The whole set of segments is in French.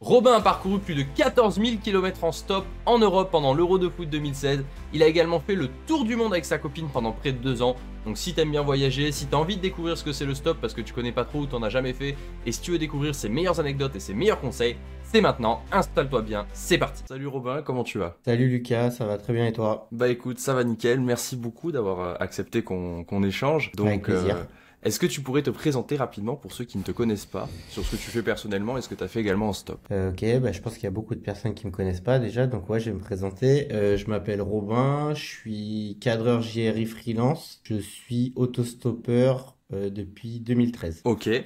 Robin a parcouru plus de 14 000 km en stop en Europe pendant l'Euro de foot 2016. Il a également fait le tour du monde avec sa copine pendant près de deux ans. Donc si t'aimes bien voyager, si t'as envie de découvrir ce que c'est le stop parce que tu connais pas trop ou t'en as jamais fait, et si tu veux découvrir ses meilleures anecdotes et ses meilleurs conseils, c'est maintenant, installe-toi bien, c'est parti. Salut Robin, comment tu vas Salut Lucas, ça va très bien et toi Bah écoute, ça va nickel, merci beaucoup d'avoir euh, accepté qu'on échange. Donc, Avec plaisir. Euh, est-ce que tu pourrais te présenter rapidement pour ceux qui ne te connaissent pas sur ce que tu fais personnellement et ce que tu as fait également en stop euh, Ok, bah, je pense qu'il y a beaucoup de personnes qui ne me connaissent pas déjà, donc ouais, je vais me présenter. Euh, je m'appelle Robin, je suis cadreur JRI freelance, je suis autostoppeur euh, depuis 2013. Ok, et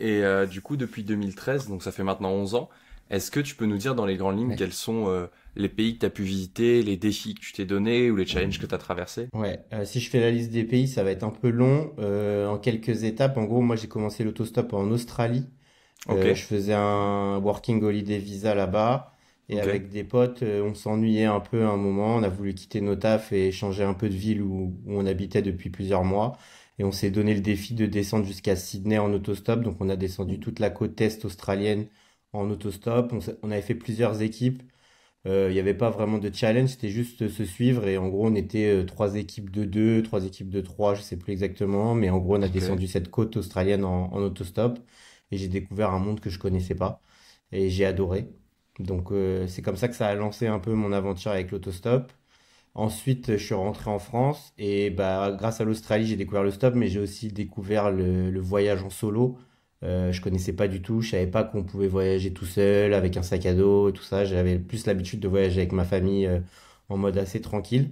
euh, du coup depuis 2013, donc ça fait maintenant 11 ans, est-ce que tu peux nous dire dans les grandes lignes qu'elles quels sont les pays que tu as pu visiter, les défis que tu t'es donné ou les challenges que tu as traversés Ouais, euh, si je fais la liste des pays, ça va être un peu long. Euh, en quelques étapes, en gros, moi j'ai commencé l'autostop en Australie. Euh, ok. je faisais un working holiday visa là-bas. Et avec des potes, on s'ennuyait un peu à un moment. On a voulu quitter nos tafs et changer un peu de ville où, on habitait depuis plusieurs mois. Et on s'est donné le défi de descendre jusqu'à Sydney en autostop. Donc on a descendu toute la côte est australienne en autostop. On, on avait fait plusieurs équipes. Il euh, n'y avait pas vraiment de challenge, c'était juste se suivre. Et en gros, on était euh, trois équipes de deux, trois équipes de trois, je ne sais plus exactement. Mais en gros, on a descendu cette côte australienne en, en autostop. Et j'ai découvert un monde que je ne connaissais pas. Et j'ai adoré. Donc euh, c'est comme ça que ça a lancé un peu mon aventure avec l'autostop. Ensuite, je suis rentré en France et bah, grâce à l'Australie, j'ai découvert le stop, mais j'ai aussi découvert le, voyage en solo. Euh, je connaissais pas du tout, je savais pas qu'on pouvait voyager tout seul avec un sac à dos et tout ça. J'avais plus l'habitude de voyager avec ma famille euh, en mode assez tranquille.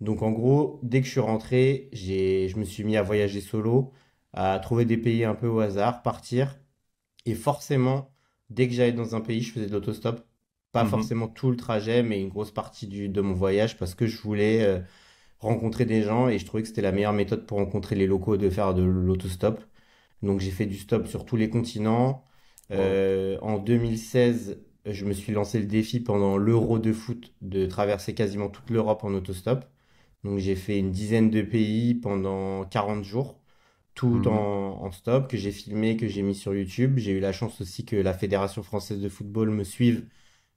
Donc en gros, dès que je suis rentré, je me suis mis à voyager solo, à trouver des pays un peu au hasard, partir. Et forcément, dès que j'allais dans un pays, je faisais de l'autostop. Pas mhm. forcément tout le trajet, mais une grosse partie de mon voyage parce que je voulais euh, rencontrer des gens et je trouvais que c'était la meilleure méthode pour rencontrer les locaux de faire de l'autostop. Donc j'ai fait du stop sur tous les continents. Euh, en 2016, je me suis lancé le défi pendant l'Euro de foot de traverser quasiment toute l'Europe en autostop. Donc j'ai fait une dizaine de pays pendant 40 jours, tout mhm. en, stop, que j'ai filmé, que j'ai mis sur YouTube. J'ai eu la chance aussi que la Fédération française de football me suive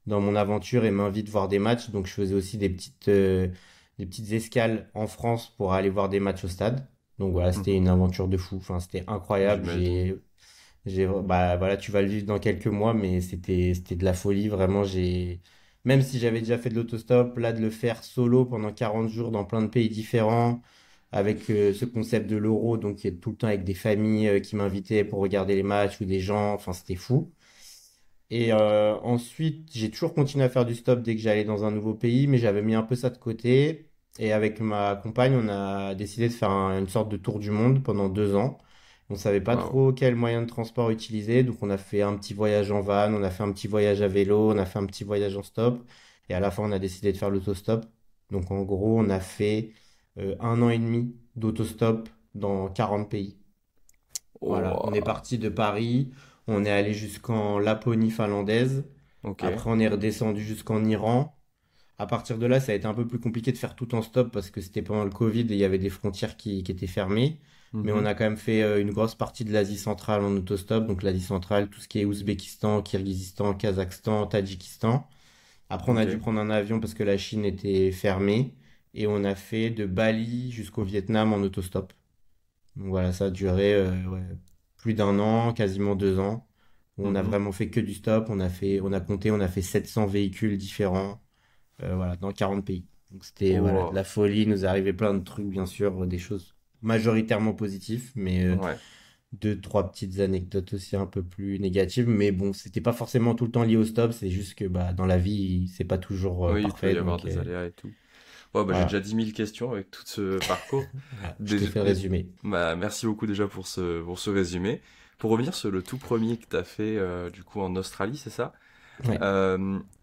dans mon aventure et m'invite voir des matchs. Donc je faisais aussi des petites, euh, des petites escales en France pour aller voir des matchs au stade. Donc voilà, mm. c'était une aventure de fou. Enfin, c'était incroyable. J'ai, bah voilà, tu vas le vivre dans quelques mois, mais c'était, c'était de la folie. Vraiment, j'ai, même si j'avais déjà fait de l'autostop, là de le faire solo pendant 40 jours dans plein de pays différents, avec euh, ce concept de l'euro, donc tout le temps avec des familles euh, qui m'invitaient pour regarder les matchs ou des gens. Enfin, c'était fou. Et euh, ensuite, j'ai toujours continué à faire du stop dès que j'allais dans un nouveau pays, mais j'avais mis un peu ça de côté et avec ma compagne, on a décidé de faire une sorte de tour du monde pendant deux ans. On savait pas trop quel moyen de transport utiliser, donc on a fait un petit voyage en van, on a fait un petit voyage à vélo, on a fait un petit voyage en stop, et à la fin on a décidé de faire l'autostop. Donc en gros, on a fait euh, un an et demi d'autostop dans 40 pays. Voilà, on est parti de Paris, on est allé jusqu'en Laponie finlandaise, après on est redescendu jusqu'en Iran, à partir de là, ça a été un peu plus compliqué de faire tout en stop parce que c'était pendant le Covid et il y avait des frontières qui, étaient fermées. Mais mhm. on a quand même fait euh, une grosse partie de l'Asie centrale en autostop. Donc l'Asie centrale, tout ce qui est Ouzbékistan, Kirghizistan, Kazakhstan, Tadjikistan. Après, on a dû prendre un avion parce que la Chine était fermée. Et on a fait de Bali jusqu'au Vietnam en autostop. Donc voilà, ça a duré euh, plus d'un an, quasiment deux ans. On a mhm. vraiment fait que du stop. On a, fait, on a compté, on a fait 700 véhicules différents. Euh, voilà, dans 40 pays. Donc c'était oh. de la folie, nous arrivait plein de trucs, bien sûr, des choses majoritairement positives, mais euh, deux, trois petites anecdotes aussi un peu plus négatives. Mais bon, c'était pas forcément tout le temps lié au stop, c'est juste que bah, dans la vie, c'est pas toujours euh, oui, parfait. Il peut y avoir des aléas et tout. Bah, j'ai déjà 10 000 questions avec tout ce parcours. Je te fais résumé. Bah, merci beaucoup déjà pour ce, pour ce résumé. Pour revenir sur le tout premier que tu as fait du coup en Australie, c'est ça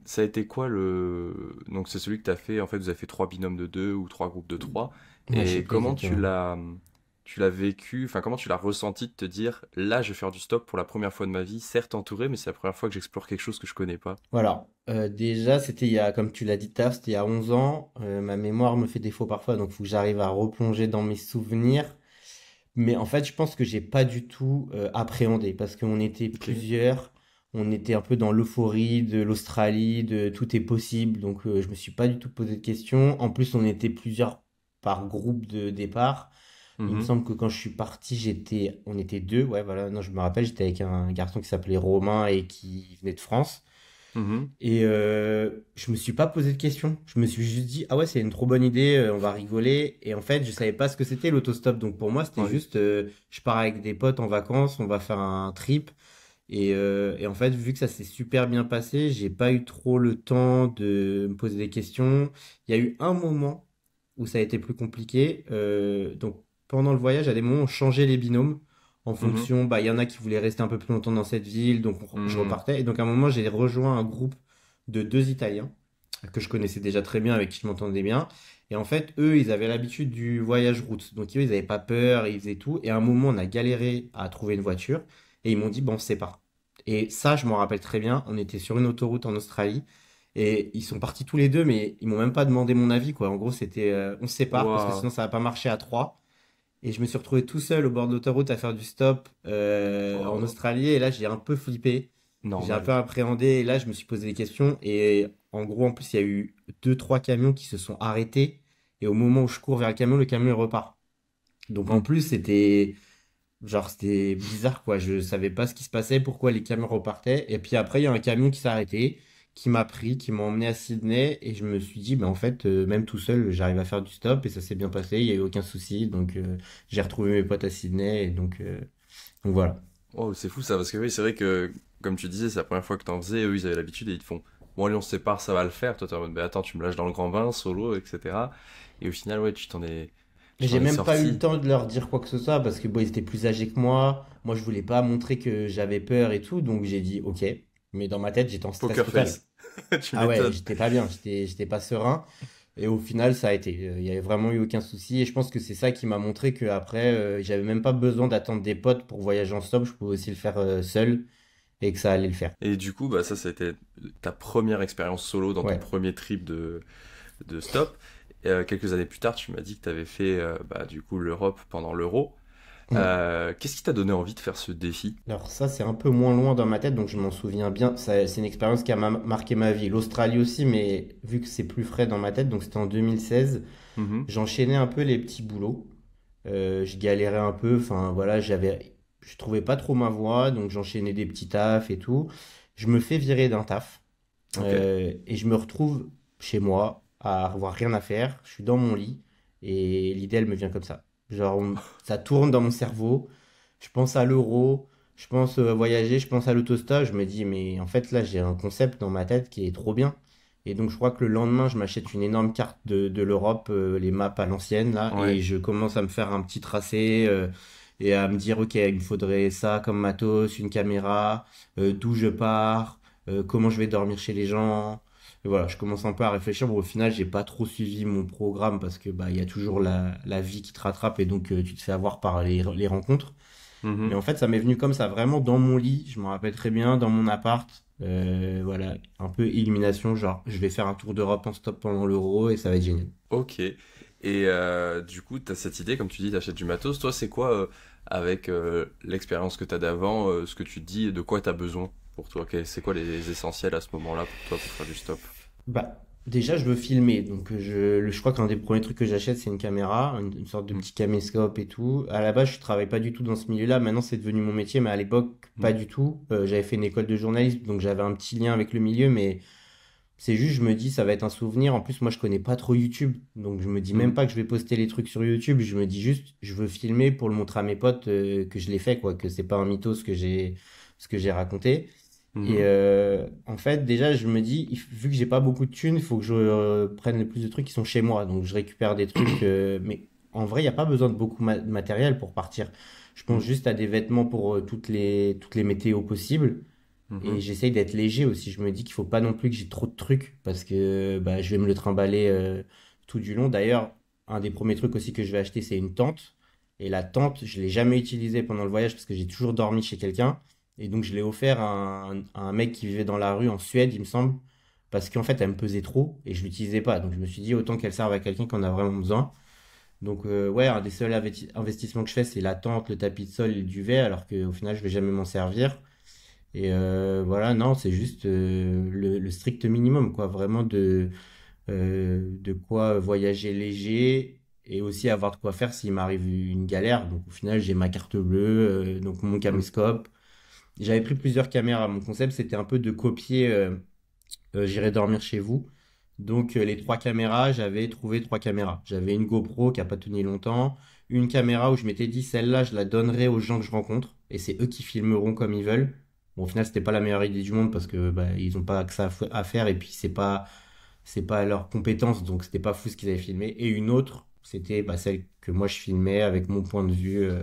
ça a été quoi le. Donc, c'est celui que tu as fait. En fait, vous avez fait trois binômes de deux ou trois groupes de trois. et comment tu l'as. Tu l'as vécu, enfin comment tu l'as ressenti de te dire là je vais faire du stop pour la première fois de ma vie, certes entouré, mais c'est la première fois que j'explore quelque chose que je connais pas. Voilà, euh, déjà c'était il y a, comme tu l'as dit Taf, c'était il y a 11 ans, euh, ma mémoire me fait défaut parfois, donc il faut que j'arrive à replonger dans mes souvenirs. Mais en fait je pense que j'ai pas du tout euh, appréhendé parce qu'on était plusieurs, on était un peu dans l'euphorie de l'Australie, de tout est possible, donc euh, je me suis pas du tout posé de questions. En plus, on était plusieurs par groupe de départ. Il me mhm. semble que quand je suis parti, j'étais, on était deux, ouais, voilà. Non, je me rappelle, j'étais avec un garçon qui s'appelait Romain et qui venait de France. Mhm. Et je euh, je me suis pas posé de questions. Je me suis juste dit, ah ouais, c'est une trop bonne idée, euh, on va rigoler. Et en fait, je savais pas ce que c'était l'autostop. Donc pour moi, c'était juste, je pars avec des potes en vacances, on va faire un trip. Euh, et, en fait, vu que ça s'est super bien passé, j'ai pas eu trop le temps de me poser des questions. Il y a eu un moment où ça a été plus compliqué. Euh, donc pendant le voyage, à des moments, on changeait les binômes en mhm. fonction. Bah, il y en a qui voulaient rester un peu plus longtemps dans cette ville, donc je mhm. repartais. Et donc à un moment, j'ai rejoint un groupe de deux Italiens que je connaissais déjà très bien, avec qui je m'entendais bien. Et en fait, eux, ils avaient l'habitude du voyage route. Donc eux, ils n'avaient pas peur, ils faisaient tout. Et à un moment, on a galéré à trouver une voiture. Et ils m'ont dit, bon, c'est parti. Et ça, je m'en rappelle très bien. On était sur une autoroute en Australie. Et ils sont partis tous les deux, mais ils m'ont même pas demandé mon avis, quoi. En gros, c'était euh, on se sépare parce que sinon ça va pas marcher à trois. Et je me suis retrouvé tout seul au bord de l'autoroute à faire du stop euh, en Australie. Et là, j'ai un peu flippé. J'ai un peu appréhendé. Et là, je me suis posé des questions. Et en gros, en plus, il y a eu deux, trois camions qui se sont arrêtés. Et au moment où je cours vers le camion, le camion repart. Donc en hum. plus, c'était Genre, c'était bizarre, quoi. Je savais pas ce qui se passait, pourquoi les camions repartaient. Et puis après, il y a un camion qui s'est arrêté, qui m'a pris, qui m'a emmené à Sydney. Et je me suis dit, mais bah, en fait, euh, même tout seul, j'arrive à faire du stop. Et ça s'est bien passé, il y a eu aucun souci. Donc, euh, j'ai retrouvé mes potes à Sydney. Et euh, donc, voilà. Oh, c'est fou ça, parce que oui, c'est vrai que, comme tu disais, c'est la première fois que t'en faisais. Eux, ils avaient l'habitude et ils te font, bon, allez, on se sépare, ça va le faire. Toi, t'es en mode, mais bah, attends, tu me lâches dans le grand vin solo, etc. Et au final, ouais, tu t'en es mais j'ai même pas eu le temps de leur dire quoi que ce soit parce que bon, ils étaient plus âgés que moi. Moi, je voulais pas montrer que j'avais peur et tout, donc j'ai dit ok. Mais dans ma tête, j'étais en stress total. ah ouais, j'étais pas bien, j'étais pas serein. Et au final, ça a été. Euh, il y avait vraiment eu aucun souci. Et je pense que c'est ça qui m'a montré que après, euh, j'avais même pas besoin d'attendre des potes pour voyager en stop. Je pouvais aussi le faire euh, seul et que ça allait le faire. Et du coup, bah ça, été ta première expérience solo dans ton premier trip de, de stop. Euh, quelques années plus tard, tu m'as dit que tu avais fait euh, bah, du coup l'Europe pendant l'Euro. Euh, qu'est-ce qui t'a donné envie de faire ce défi Alors ça, c'est un peu moins loin dans ma tête, donc je m'en souviens bien. C'est une expérience qui a marqué ma vie. L'Australie aussi, mais vu que c'est plus frais dans ma tête, donc c'était en 2016, mm-hmm. j'enchaînais un peu les petits boulots. je galérais un peu, enfin voilà, j'avais, je trouvais pas trop ma voie, donc j'enchaînais des petits tafs et tout. Je me fais virer d'un taf et je me retrouve chez moi à avoir rien à faire. Je suis dans mon lit et l'idée, elle me vient comme ça. Genre, ça tourne dans mon cerveau. Je pense à l'euro, je pense à euh, voyager, je pense à l'autostop. Je me dis, mais en fait, là, j'ai un concept dans ma tête qui est trop bien. Et donc, je crois que le lendemain, je m'achète une énorme carte de, l'Europe, euh, les maps à l'ancienne, là, et je commence à me faire un petit tracé. Euh, et à me dire, ok, il me faudrait ça comme matos, une caméra, d'où je pars, comment je vais dormir chez les gens, voilà, je commence un peu à réfléchir. au final, j'ai pas trop suivi mon programme parce que bah il y a toujours la, la, vie qui te rattrape et donc euh, tu te fais avoir par les, les rencontres. Mais mhm. en fait, ça m'est venu comme ça, vraiment dans mon lit. Je m'en rappelle très bien, dans mon appart. Euh, voilà, un peu illumination, genre je vais faire un tour d'Europe en stop pendant l'euro et ça va être génial. Ok. Et euh, du coup, tu as cette idée, comme tu dis, achètes du matos. Toi, c'est quoi, avec l'expérience que tu as d'avant, ce que tu dis, de quoi tu as besoin pour toi C'est quoi les essentiels à ce moment-là pour toi pour faire du stop bah, déjà, je veux filmer. Donc, je, je crois qu'un des premiers trucs que j'achète, c'est une caméra, une, sorte de mm. petit caméscope et tout. À la base, je travaille pas du tout dans ce milieu-là. Maintenant, c'est devenu mon métier, mais à l'époque, pas mm. du tout. Euh, j'avais fait une école de journalisme, donc j'avais un petit lien avec le milieu, mais c'est juste, je me dis, ça va être un souvenir. En plus, moi, je connais pas trop YouTube. Donc, je me dis même mm. pas que je vais poster les trucs sur YouTube. Je me dis juste, je veux filmer pour le montrer à mes potes euh, que je l'ai fait, quoi, que c'est pas un mytho ce que j'ai, ce que j'ai raconté. Mhm. Et euh, en fait, déjà, je me dis, vu que j'ai pas beaucoup de thunes, il faut que je euh, prenne le plus de trucs qui sont chez moi. Donc, je récupère des trucs. Euh, mais en vrai, il n'y a pas besoin de beaucoup de matériel pour partir. Je pense mhm. juste à des vêtements pour toutes, les, toutes les météos possibles. Mhm. Et j'essaye d'être léger aussi. Je me dis qu'il faut pas non plus que j'ai trop de trucs parce que bah, je vais me le trimballer tout du long. D'ailleurs, un des premiers trucs aussi que je vais acheter, c'est une tente. Et la tente, je l'ai jamais utilisée pendant le voyage parce que j'ai toujours dormi chez quelqu'un. Et donc, je l'ai offert à un, mec qui vivait dans la rue en Suède, il me semble, parce qu'en fait, elle me pesait trop et je l'utilisais pas. Donc, je me suis dit, autant qu'elle serve à quelqu'un qui en a vraiment besoin. Donc, euh, ouais, un des seuls investissements que je fais, c'est la tente, le tapis de sol et du duvet, alors qu'au final, je vais jamais m'en servir. Et euh, voilà, non, c'est juste euh, le, le, strict minimum, quoi. Vraiment de, de quoi voyager léger et aussi avoir de quoi faire s'il m'arrive une galère. Donc, au final, j'ai ma carte bleue, donc mon caméscope. J'avais pris plusieurs caméras. Mon concept, c'était un peu de copier euh, euh, J'irai dormir chez vous. Donc euh, les trois caméras, j'avais trouvé trois caméras. J'avais une GoPro qui a pas tenu longtemps, une caméra où je m'étais dit celle-là, je la donnerai aux gens que je rencontre et c'est eux qui filmeront comme ils veulent. Bon, au final, c'était pas la meilleure idée du monde parce que bah, ils ont pas que ça à faire et puis c'est pas c'est pas leur compétence donc c'était pas fou ce qu'ils avaient filmé. Et une autre, c'était bah, celle que moi je filmais avec mon point de vue. Donc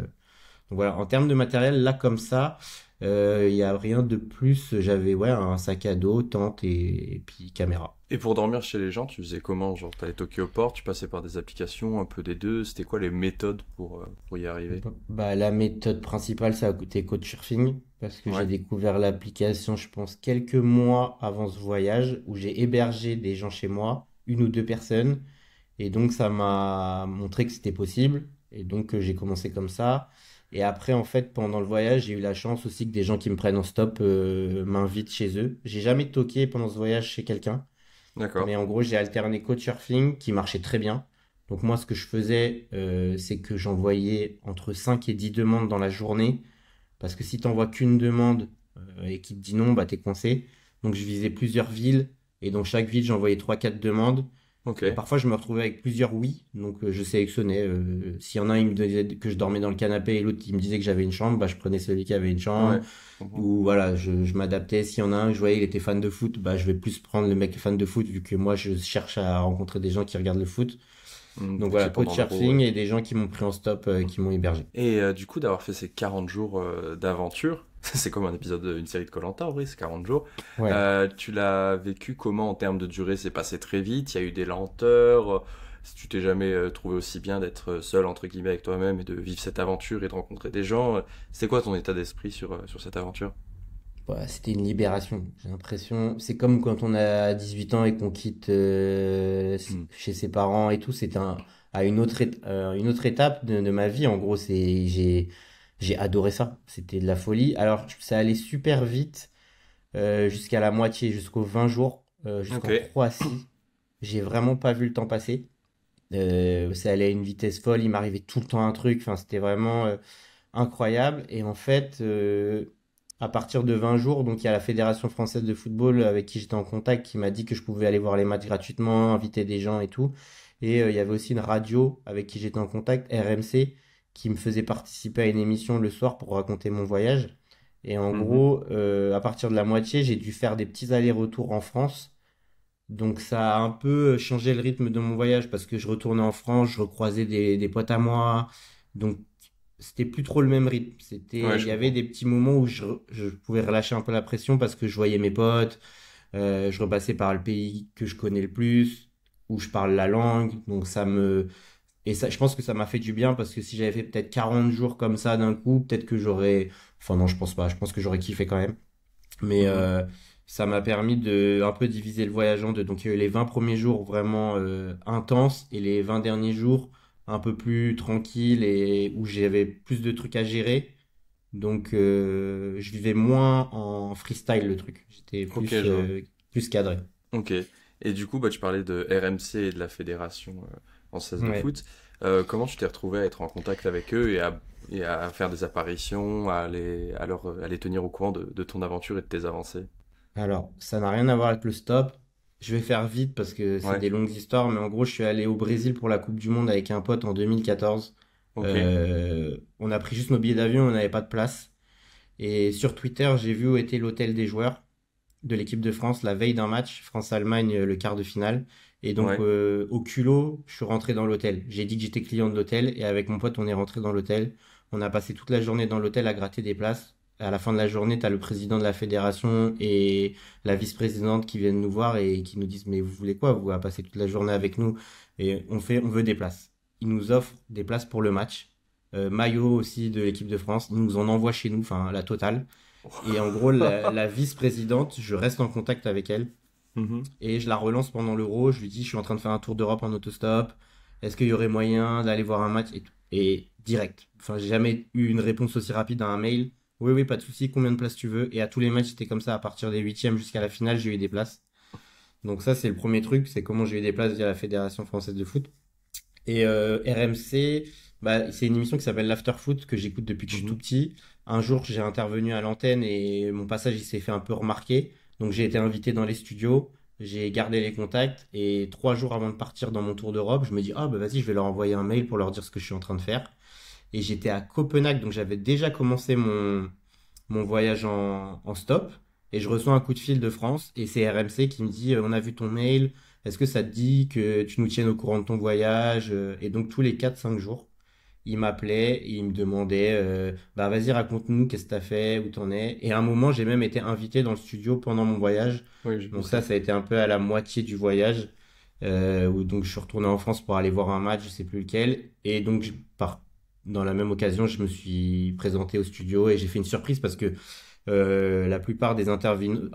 voilà, en termes de matériel, là comme ça, il euh, n'y a rien de plus. J'avais ouais, un sac à dos, tente et, puis caméra. Et pour dormir chez les gens, tu faisais comment Genre, allais toquer aux tu passais par des applications, un peu des deux. C'était quoi les méthodes pour, euh, y arriver bah, bah, la méthode principale, ça a coûté Couchsurfing. Parce que j'ai découvert l'application, je pense, quelques mois avant ce voyage, où j'ai hébergé des gens chez moi, une ou deux personnes. Et donc, ça m'a montré que c'était possible. Et donc, euh, j'ai commencé comme ça. Et après, en fait, pendant le voyage, j'ai eu la chance aussi que des gens qui me prennent en stop euh, m'invitent chez eux. J'ai jamais toqué pendant ce voyage chez quelqu'un. D'accord. Mais en gros, j'ai alterné coach qui marchait très bien. Donc moi, ce que je faisais, euh, c'est que j'envoyais entre 5 et 10 demandes dans la journée. Parce que si tu n'envoies qu'une demande euh, et qu'il te dit non, bah t'es coincé. Donc je visais plusieurs villes. Et dans chaque ville, j'envoyais 3-4 demandes. Parfois, je me retrouvais avec plusieurs oui, donc euh, je sélectionnais. Euh, s'il y en a un, il me disait que je dormais dans le canapé et l'autre, il me disait que j'avais une chambre, bah, je prenais celui qui avait une chambre. Ou voilà, je, m'adaptais. S'il y en a un, je voyais, il était fan de foot, bah, je vais plus prendre le mec fan de foot, vu que moi, je cherche à rencontrer des gens qui regardent le foot. Mmh, donc voilà, coaching et des gens qui m'ont pris en stop, euh, qui m'ont hébergé. Et du coup, d'avoir fait ces 40 jours d'aventure, c'est comme un épisode d'une série de Colanta, en vrai, c'est 40 jours. Euh, tu l'as vécu comment en termes de durée C'est passé très vite, il y a eu des lenteurs. Euh, si tu t'es jamais euh, trouvé aussi bien d'être seul, entre guillemets, avec toi-même et de vivre cette aventure et de rencontrer des gens, c'est quoi ton état d'esprit sur, sur cette aventure C'était une libération, j'ai l'impression. C'est comme quand on a 18 ans et qu'on quitte hmm. chez ses parents et tout, c'est un, à une autre, une autre étape de, de ma vie. En gros, c'est j'ai j'ai adoré ça. C'était de la folie. Alors, ça allait super vite euh, jusqu'à la moitié, jusqu'aux 20 jours, euh, jusqu'en J'ai vraiment pas vu le temps passer. Euh, ça allait à une vitesse folle. Il m'arrivait tout le temps un truc. Enfin, c'était vraiment euh, incroyable. Et en fait, à partir de 20 jours, donc il y a la Fédération française de football avec qui j'étais en contact qui m'a dit que je pouvais aller voir les matchs gratuitement, inviter des gens et tout. Et il y avait aussi une radio avec qui j'étais en contact, RMC, qui me faisait participer à une émission le soir pour raconter mon voyage. Et en mhm. gros, euh, à partir de la moitié, j'ai dû faire des petits allers-retours en France. Donc ça a un peu changé le rythme de mon voyage parce que je retournais en France, je recroisais des, des potes à moi. Donc c'était plus trop le même rythme. C'était, il y avait des petits moments où je, je, pouvais relâcher un peu la pression parce que je voyais mes potes, euh, je repassais par le pays que je connais le plus, où je parle la langue. Donc ça me, et ça, je pense que ça m'a fait du bien parce que si j'avais fait peut-être 40 jours comme ça d'un coup, peut-être que j'aurais. Enfin, non, je pense pas. Je pense que j'aurais kiffé quand même. Mais euh, ça m'a permis de un peu diviser le voyage en deux. Donc, il y a eu les 20 premiers jours vraiment euh, intenses et les 20 derniers jours un peu plus tranquilles et où j'avais plus de trucs à gérer. Donc, euh, je vivais moins en freestyle le truc. J'étais plus, plus cadré. Ok. Et du coup, bah, tu parlais de RMC et de la fédération en 16 de foot. Euh, comment tu t'es retrouvé à être en contact avec eux et à, faire des apparitions, à les, tenir au courant de, ton aventure et de tes avancées Alors, ça n'a rien à voir avec le stop. Je vais faire vite parce que c'est des longues histoires, mais en gros, je suis allé au Brésil pour la Coupe du Monde avec un pote en 2014. Euh, on a pris juste nos billets d'avion, on n'avait pas de place. Et sur Twitter, j'ai vu où était l'hôtel des joueurs de l'équipe de France la veille d'un match France-Allemagne, le quart de finale. Et donc, euh, au culot, je suis rentré dans l'hôtel. J'ai dit que j'étais client de l'hôtel et avec mon pote, on est rentré dans l'hôtel. On a passé toute la journée dans l'hôtel à gratter des places. À la fin de la journée, t'as le président de la fédération et la vice-présidente qui viennent nous voir et qui nous disent Mais vous voulez quoi Vous allez passer toute la journée avec nous et on, fait, on veut des places. Ils nous offrent des places pour le match. Euh, maillot aussi de l'équipe de France. Ils nous en envoient chez nous, enfin la totale. Et en gros, la vice-présidente, je reste en contact avec elle Mhm. Et je la relance pendant l'Euro. Je lui dis, je suis en train de faire un tour d'Europe en autostop. Est-ce qu'il y aurait moyen d'aller voir un match et, tout. et direct. Enfin, j'ai jamais eu une réponse aussi rapide à un mail. Oui, oui, pas de souci. Combien de places tu veux Et à tous les matchs, c'était comme ça. À partir des huitièmes jusqu'à la finale, j'ai eu des places. Donc ça, c'est le premier truc. C'est comment j'ai eu des places via la Fédération française de foot. Et euh, RMC, bah, c'est une émission qui s'appelle l'After Foot que j'écoute depuis que je suis mhm. tout petit. Un jour, j'ai intervenu à l'antenne et mon passage, il s'est fait un peu remarquer. Donc j'ai été invité dans les studios, j'ai gardé les contacts et trois jours avant de partir dans mon tour d'Europe, je me dis ah oh, bah vas-y, je vais leur envoyer un mail pour leur dire ce que je suis en train de faire. Et j'étais à Copenhague, donc j'avais déjà commencé mon, mon voyage en, en, stop. Et je reçois un coup de fil de France et c'est RMC qui me dit euh, on a vu ton mail, est-ce que ça te dit que tu nous tiennes au courant de ton voyage euh, Et donc tous les 4-5 jours, il m'appelait, il me demandait euh, bah vas-y raconte-nous qu'est-ce que t'as fait, où t'en es. Et à un moment j'ai même été invité dans le studio pendant mon voyage. donc ça ça a été un peu à la moitié du voyage euh, où donc je suis retourné en France pour aller voir un match, je sais plus lequel. Et donc par dans la même occasion je me suis présenté au studio et j'ai fait une surprise parce que euh, la plupart des intervenants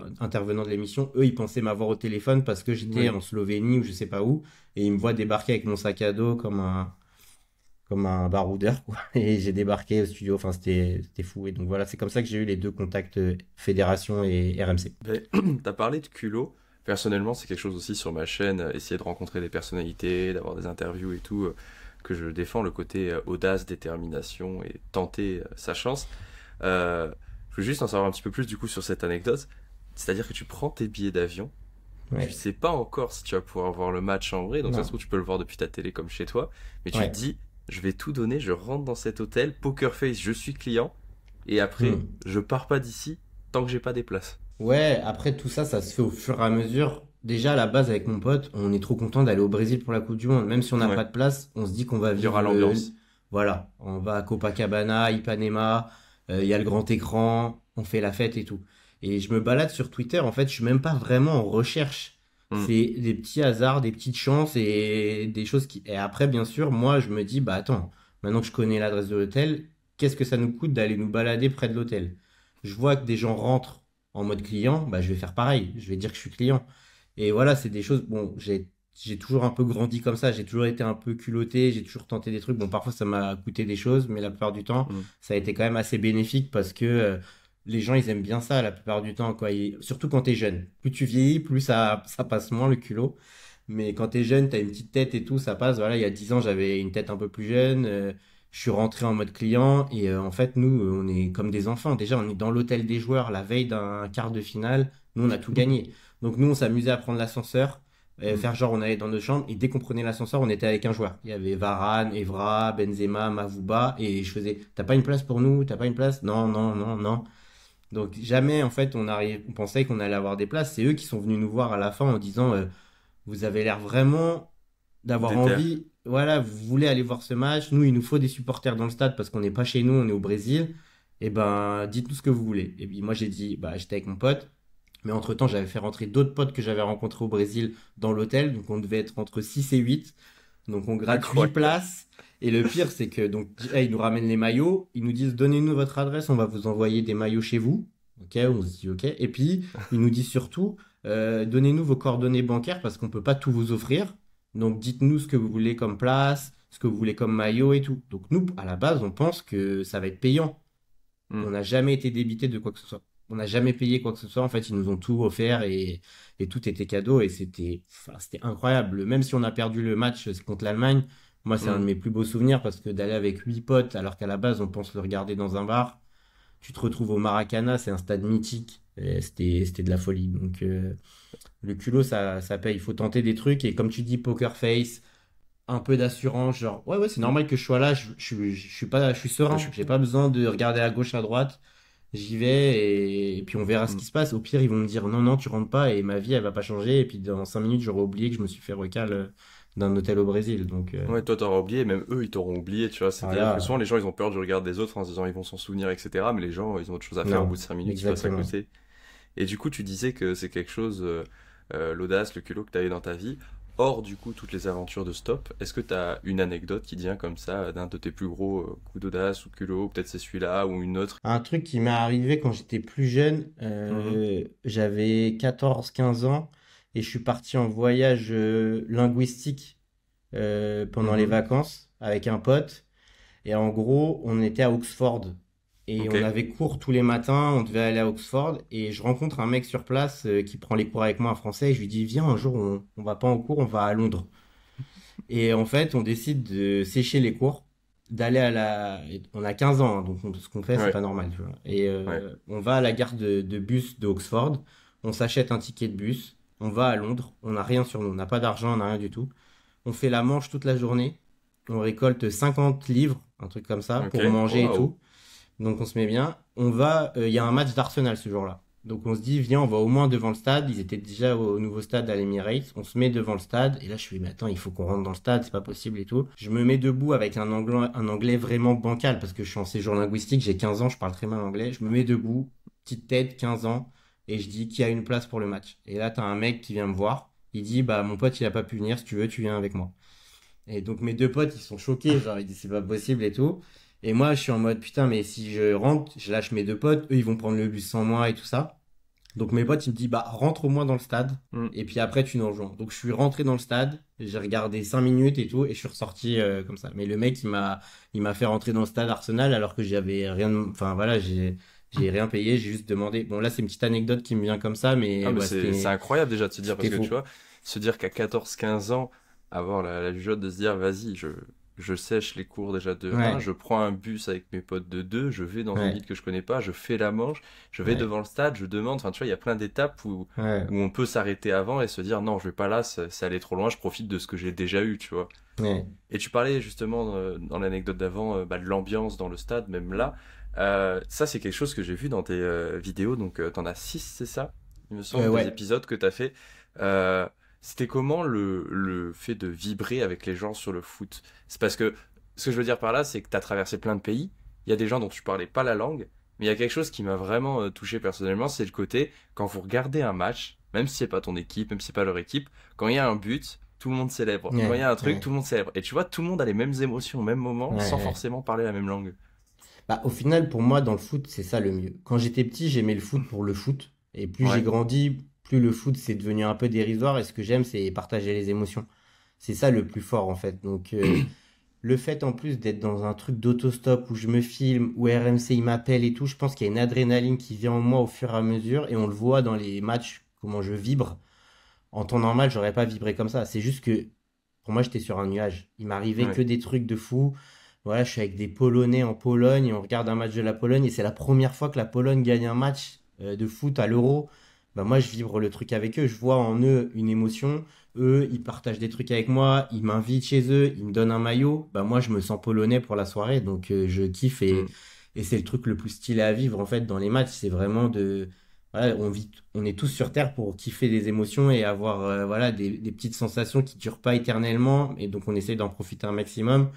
de l'émission, eux, ils pensaient m'avoir au téléphone parce que j'étais en Slovénie ou je sais pas où, et ils me voient débarquer avec mon sac à dos comme un, comme un baroudeur, quoi. Et j'ai débarqué au studio. Enfin, c'était fou. Et donc voilà, c'est comme ça que j'ai eu les deux contacts euh, fédération et RMC. Ben, t'as parlé de culot. Personnellement, c'est quelque chose aussi sur ma chaîne, euh, essayer de rencontrer des personnalités, d'avoir des interviews et tout, euh, que je défends le côté audace, détermination et tenter sa chance. je veux juste en savoir un petit peu plus du coup sur cette anecdote. C'est-à-dire que tu prends tes billets d'avion, tu Tu sais pas encore si tu vas pouvoir voir le match en vrai, donc ça se trouve tu peux le voir depuis ta télé comme chez toi, mais tu te dis je vais tout donner, je rentre dans cet hôtel, poker face, je suis client, et après, hmm. je pars pas d'ici tant que j'ai pas des places. Ouais, après tout ça, ça se fait au fur et à mesure. Déjà, à la base, avec mon pote, on est trop content d'aller au Brésil pour la Coupe du Monde. Même si on n'a pas de place, on se dit qu'on va vivre. à l'ambiance. Voilà, on va à Copacabana, Ipanema, euh, il y a le grand écran, on fait la fête et tout. Et je me balade sur Twitter, en fait, je suis même pas vraiment en recherche Mm. C'est des petits hasards, des petites chances et des choses qui. Et après, bien sûr, moi, je me dis, bah attends, maintenant que je connais l'adresse de l'hôtel, qu'est-ce que ça nous coûte d'aller nous balader près de l'hôtel Je vois que des gens rentrent en mode client, bah je vais faire pareil. Je vais dire que je suis client. Et voilà, c'est des choses. Bon, j'ai toujours un peu grandi comme ça, j'ai toujours été un peu culotté, j'ai toujours tenté des trucs. Bon, parfois ça m'a coûté des choses, mais la plupart du temps, mm. ça a été quand même assez bénéfique parce que euh, les gens, ils aiment bien ça la plupart du temps, quoi. surtout quand t'es jeune. Plus tu vieillis, plus ça, passe moins le culot. Mais quand t'es jeune, t'as une petite tête et tout, ça passe. Voilà, il y a 10 ans, j'avais une tête un peu plus jeune. Euh, je suis rentré en mode client et euh, en fait, nous, on est comme des enfants. Déjà, on est dans l'hôtel des joueurs la veille d'un quart de finale. Nous, on a tout gagné. Donc, nous, on s'amusait à prendre l'ascenseur, euh, mm. faire genre, on allait dans nos chambres et dès qu'on prenait l'ascenseur, on était avec un joueur. Il y avait Varane, Evra, Benzema, Mavuba et je faisais T'as pas une place pour nous T'as pas une place Non, non, non, non. Donc jamais en fait on, on pensait qu'on allait avoir des places. C'est eux qui sont venus nous voir à la fin en disant euh, vous avez l'air vraiment d'avoir envie. Voilà, vous voulez aller voir ce match. Nous, il nous faut des supporters dans le stade parce qu'on n'est pas chez nous, on est au Brésil. Et eh ben, dites-nous ce que vous voulez. Et puis moi j'ai dit, bah j'étais avec mon pote. Mais entre-temps, j'avais fait rentrer d'autres potes que j'avais rencontrés au Brésil dans l'hôtel. Donc on devait être entre 6 et 8. Donc on gratte 8 places. Et le pire, c'est que donc ils nous ramènent les maillots, ils nous disent donnez-nous votre adresse, on va vous envoyer des maillots chez vous. Ok, on se dit ok. Et puis ils nous disent surtout euh, donnez-nous vos coordonnées bancaires parce qu'on ne peut pas tout vous offrir. Donc dites-nous ce que vous voulez comme place, ce que vous voulez comme maillot et tout. Donc nous, à la base, on pense que ça va être payant. Hmm. On n'a jamais été débité de quoi que ce soit. On n'a jamais payé quoi que ce soit. En fait, ils nous ont tout offert et, tout était cadeau et c'était, c'était incroyable. Même si on a perdu le match contre l'Allemagne, moi, c'est un mm. de mes plus beaux souvenirs parce que d'aller avec huit potes, alors qu'à la base, on pense le regarder dans un bar. Tu te retrouves au Maracana, c'est un stade mythique. C'était de la folie. Donc, euh, le culot, ça, paye. Il faut tenter des trucs. Et comme tu dis, poker face, un peu d'assurance. Genre, ouais, ouais, c'est normal que je sois là. Je, suis, pas, je suis serein. J'ai pas besoin de regarder à gauche, à droite. J'y vais et, puis on verra ce mm. qui se passe. Au pire, ils vont me dire non, non, tu rentres pas et ma vie, elle va pas changer. Et puis dans cinq minutes, j'aurai oublié que je me suis fait recal euh, d'un hôtel au Brésil. Donc, euh. Ouais, toi t'auras oublié, même eux ils t'auront oublié, tu vois. cest souvent les gens ils ont peur du regard des autres en se disant ils vont s'en souvenir, etc. Mais les gens ils ont autre chose à faire au bout de 5 minutes, ils passent à côté. Et du coup, tu disais que c'est quelque chose, euh, euh, l'audace, le culot que eu dans ta vie. Hors du coup toutes les aventures de stop, est-ce que t'as une anecdote qui vient comme ça d'un de tes plus gros coups d'audace ou culot, peut-être c'est celui-là ou une autre Un truc qui m'est arrivé quand j'étais plus jeune, mmh j'avais 14-15 ans, et je suis parti en voyage euh, linguistique euh, pendant les mhm. vacances avec un pote. Et en gros, on était à Oxford. Et on avait cours tous les matins, on devait aller à Oxford. Et je rencontre un mec sur place euh, qui prend les cours avec moi en français. Et je lui dis, viens, un jour, on, on va pas en cours, on va à Londres. et en fait, on décide de sécher les cours, d'aller à la... On a 15 ans, hein, donc ce qu'on fait, c'est pas normal. Et on va à la gare de bus d'Oxford. On s'achète un ticket de bus on va à Londres, on n'a rien sur nous, on n'a pas d'argent, on n'a rien du tout. On fait la manche toute la journée, on récolte 50 livres, un truc comme ça, pour manger et tout. Donc on se met bien. On va, il euh, y a un match d'Arsenal ce jour-là. Donc on se dit, viens, on va au moins devant le stade. Ils étaient déjà au, nouveau stade à l'Emirates. On se met devant le stade. Et là, je suis, mais attends, il faut qu'on rentre dans le stade, c'est pas possible et tout. Je me mets debout avec un anglais, un anglais vraiment bancal parce que je suis en séjour linguistique, j'ai 15 ans, je parle très mal anglais. Je me mets debout, petite tête, 15 ans et je dis qui a une place pour le match. Et là, tu as un mec qui vient me voir, il dit bah mon pote il a pas pu venir, si tu veux tu viens avec moi. Et donc mes deux potes ils sont choqués, genre ils disent c'est pas possible et tout. Et moi je suis en mode putain mais si je rentre, je lâche mes deux potes, eux ils vont prendre le bus sans moi et tout ça. Donc mes potes ils me disent bah rentre au moins dans le stade mm. et puis après tu nous rejoins. Donc je suis rentré dans le stade, j'ai regardé cinq minutes et tout et je suis ressorti euh, comme ça. Mais le mec il m'a il m'a fait rentrer dans le stade Arsenal alors que j'avais rien enfin voilà, j'ai j'ai rien payé, j'ai juste demandé. Bon, là, c'est une petite anecdote qui me vient comme ça, mais. Ah, c'est incroyable déjà de se dire, parce que tu vois, se dire qu'à 14-15 ans, avoir la, jugeote de se dire, vas-y, je, je sèche les cours déjà de 1, je prends un bus avec mes potes de 2, je vais dans un une ville que je connais pas, je fais la manche, je vais devant le stade, je demande, enfin tu vois, il y a plein d'étapes où, où on peut s'arrêter avant et se dire non, je vais pas là, c'est aller trop loin, je profite de ce que j'ai déjà eu, tu vois. Et tu parlais justement euh, dans l'anecdote d'avant euh, bah, de l'ambiance dans le stade, même là, euh, ça, c'est quelque chose que j'ai vu dans tes euh, vidéos. Donc, euh, t'en as 6, c'est ça Il me semble, des épisodes que t'as fait. C'était comment le, fait de vibrer avec les gens sur le foot C'est parce que ce que je veux dire par là, c'est que t'as traversé plein de pays. Il y a des gens dont tu parlais pas la langue. Mais il y a quelque chose qui m'a vraiment touché personnellement, c'est le côté quand vous regardez un match, même si c'est pas ton équipe, même si c'est pas leur équipe, quand il y a un but, tout le monde célèbre. et quand il y a un truc, tout le monde célèbre. Et tu vois, tout le monde a les mêmes émotions au même moment, sans forcément parler la même langue. Bah, au final, pour moi, dans le foot, c'est ça le mieux. Quand j'étais petit, j'aimais le foot pour le foot. Et plus j'ai grandi, plus le foot, c'est devenu un peu dérisoire. Et ce que j'aime, c'est partager les émotions. C'est ça le plus fort, en fait. Donc, euh, le fait en plus d'être dans un truc d'autostop où je me filme, où RMC, il m'appelle et tout, je pense qu'il y a une adrénaline qui vient en moi au fur et à mesure. Et on le voit dans les matchs, comment je vibre. En temps normal, j'aurais pas vibré comme ça. C'est juste que, pour moi, j'étais sur un nuage. Il m'arrivait que des trucs de fou je suis avec des Polonais en Pologne on regarde un match de la Pologne et c'est la première fois que la Pologne gagne un match euh, de foot à l'Euro. Bah moi, je vibre le truc avec eux, je vois en eux une émotion. Eux, ils partagent des trucs avec moi, ils m'invitent chez eux, ils me donnent un maillot. Bah moi, je me sens polonais pour la soirée, donc euh, je kiffe et, mm. et c'est le truc le plus stylé à vivre en fait dans les matchs. C'est vraiment de voilà, on vit, on est tous sur terre pour kiffer des émotions et avoir euh, voilà des, petites sensations qui durent pas éternellement et donc on essaie d'en profiter un maximum.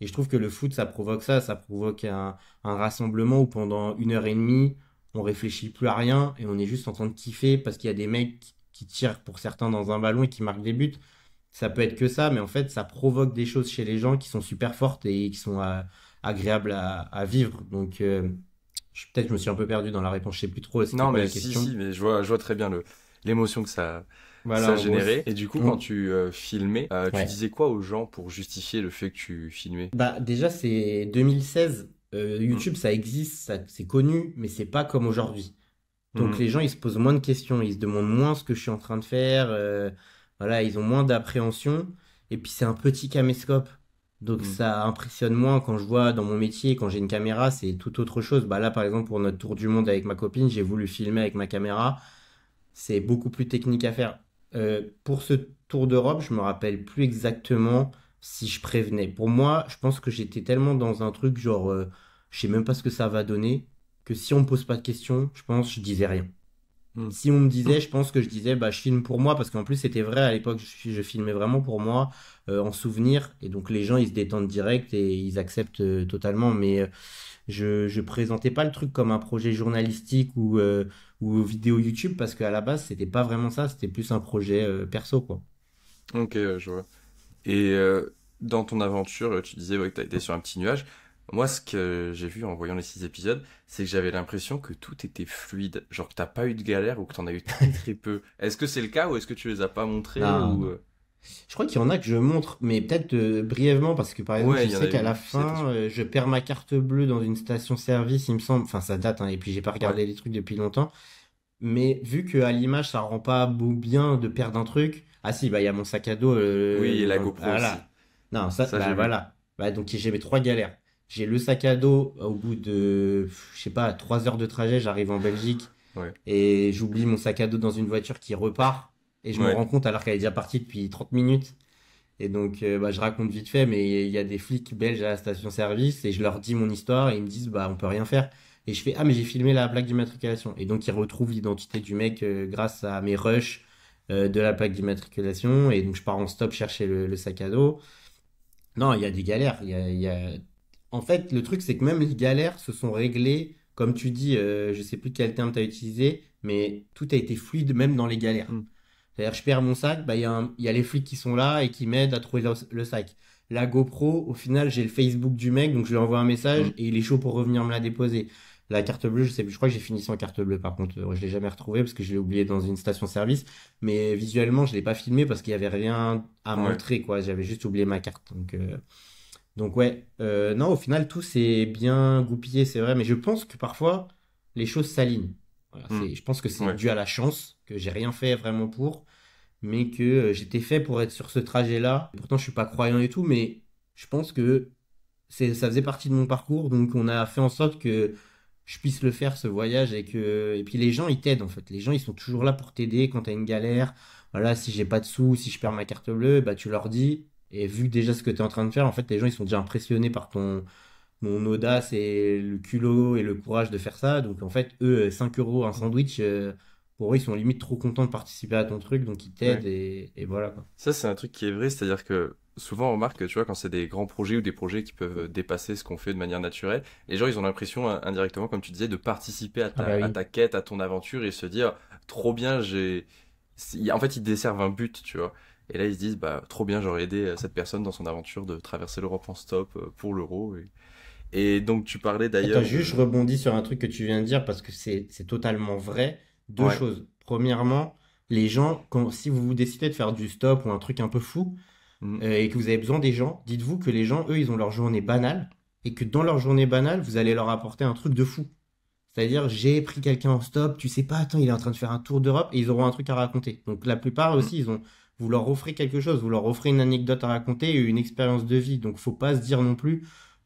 Et je trouve que le foot, ça provoque ça, ça provoque un, rassemblement où pendant une heure et demie, on réfléchit plus à rien et on est juste en train de kiffer parce qu'il y a des mecs qui tirent pour certains dans un ballon et qui marquent des buts. Ça peut être que ça, mais en fait, ça provoque des choses chez les gens qui sont super fortes et qui sont euh, agréables à, vivre. Donc, euh, peut-être je me suis un peu perdu dans la réponse, je sais plus trop. Non, mais si, question. si, mais je vois, je vois très bien l'émotion que ça, ça Et du coup, mm. quand tu euh, filmais, euh, tu disais quoi aux gens pour justifier le fait que tu filmais Bah déjà, c'est 2016. Euh, YouTube, mm. ça existe, c'est connu, mais c'est pas comme aujourd'hui. Donc mm. les gens, ils se posent moins de questions, ils se demandent moins ce que je suis en train de faire. voilà, ils ont moins d'appréhension. Et puis c'est un petit caméscope. Donc ça impressionne moins quand je vois dans mon métier, quand j'ai une caméra, c'est tout autre chose. Bah là, par exemple, pour notre tour du monde avec ma copine, j'ai voulu filmer avec ma caméra. C'est beaucoup plus technique à faire. Euh, pour ce Tour d'Europe, je me rappelle plus exactement si je prévenais. Pour moi, je pense que j'étais tellement dans un truc genre, euh, je sais même pas ce que ça va donner, que si on me pose pas de questions, je pense je disais rien. Hmm. Si on me disait, je pense que je disais, bah je filme pour moi, parce qu'en plus c'était vrai à l'époque, je, je, filmais vraiment pour moi, euh, en souvenir, et donc les gens ils se détendent direct et ils acceptent totalement, mais je, je présentais pas le truc comme un projet journalistique ou ou vidéo YouTube parce qu'à la base c'était pas vraiment ça, c'était plus un projet euh, perso quoi. Ok, je vois. Et euh, dans ton aventure, euh, tu disais que tu été sur un petit nuage. Moi, ce que j'ai vu en voyant les six épisodes, c'est que j'avais l'impression que tout était fluide, genre que t'as pas eu de galère ou que t'en as eu très peu. Est-ce que c'est le cas ou est-ce que tu les as pas montrés je crois qu'il y en a que je montre, mais peut-être euh, brièvement, parce que par exemple, je sais qu'à la fin, euh, je perds ma carte bleue dans une station-service, il me semble. Enfin, ça date, hein, et puis j'ai pas regardé les trucs depuis longtemps. Mais vu que à l'image, ça rend pas beau bien de perdre un truc. Ah si, bah il y a mon sac à dos. Euh, oui, la GoPro voilà. aussi. Non, ça, ça bah, voilà. Bah, donc j'ai mes trois galères. J'ai le sac à dos au bout de, je sais pas, trois heures de trajet, j'arrive en Belgique. Et j'oublie mon sac à dos dans une voiture qui repart. Et je me rends compte alors qu'elle est déjà partie depuis 30 minutes. Et donc, euh, bah, je raconte vite fait, mais il y a des flics belges à la station-service et je leur dis mon histoire et ils me disent, bah, on peut rien faire. Et je fais, ah, mais j'ai filmé la plaque d'immatriculation. Et donc, ils retrouvent l'identité du mec euh, grâce à mes rushs euh, de la plaque d'immatriculation. Et donc, je pars en stop chercher le, sac à dos. Non, il y a des galères. Il y a, En fait, le truc, c'est que même les galères se sont réglées. Comme tu dis, je sais plus quel terme tu as utilisé, mais tout a été fluide, même dans les galères. Mm. C'est-à-dire, je perds mon sac, bah, il y, a les flics qui sont là et qui m'aident à trouver le, sac. La GoPro, au final, j'ai le Facebook du mec, donc je lui envoie un message mm. et il est chaud pour revenir me la déposer. La carte bleue, je sais plus, je crois que j'ai fini sans carte bleue par contre. Je l'ai jamais retrouvée parce que je l'ai oublié dans une station-service. Mais visuellement, je l'ai pas filmé parce qu'il y avait rien à montrer, quoi. J'avais juste oublié ma carte. Donc, euh, ouais. Euh, non, au final, tout s'est bien goupillé, c'est vrai. Mais je pense que parfois, les choses s'alignent. Hmm. Je pense que c'est dû à la chance, que j'ai rien fait vraiment pour, mais que euh, j'étais fait pour être sur ce trajet-là. Pourtant, je suis pas croyant et tout, mais je pense que ça faisait partie de mon parcours, donc on a fait en sorte que je puisse le faire ce voyage et que et puis les gens ils t'aident en fait les gens ils sont toujours là pour t'aider quand t'as une galère voilà si j'ai pas de sous si je perds ma carte bleue bah tu leur dis et vu déjà ce que tu es en train de faire en fait les gens ils sont déjà impressionnés par ton mon audace et le culot et le courage de faire ça. Donc en fait, eux, 5 euh, euros un sandwich, euh, pour eux, ils sont limite trop contents de participer à ton truc, donc ils t'aident et, voilà. Ça, c'est un truc qui est vrai, c'est-à-dire que souvent, on remarque que tu vois, quand c'est des grands projets ou des projets qui peuvent dépasser ce qu'on fait de manière naturelle, les gens, ils ont l'impression indirectement, comme tu disais, de participer ah bah à ta, quête, à ton aventure et se dire, trop bien, j'ai. En fait, ils desservent un but, tu vois. Et là, ils se disent, bah, trop bien, j'aurais aidé euh, cette personne dans son aventure de traverser l'Europe en stop pour l'euro. Et donc tu parlais d'ailleurs. Attends, juste je rebondis sur un truc que tu viens de dire parce que c'est, c'est totalement vrai. Deux choses. Premièrement, les gens, quand, si vous vous décidez de faire du stop ou un truc un peu fou mm. euh, et que vous avez besoin des gens, dites-vous que les gens, eux, ils ont leur journée banale et que dans leur journée banale, vous allez leur apporter un truc de fou. C'est-à-dire, j'ai pris quelqu'un en stop, tu sais pas, attends, il est en train de faire un tour d'Europe et ils auront un truc à raconter. Donc la plupart mm. aussi, ils ont, vous leur offrez quelque chose, vous leur offrez une anecdote à raconter et une expérience de vie. Donc faut pas se dire non plus,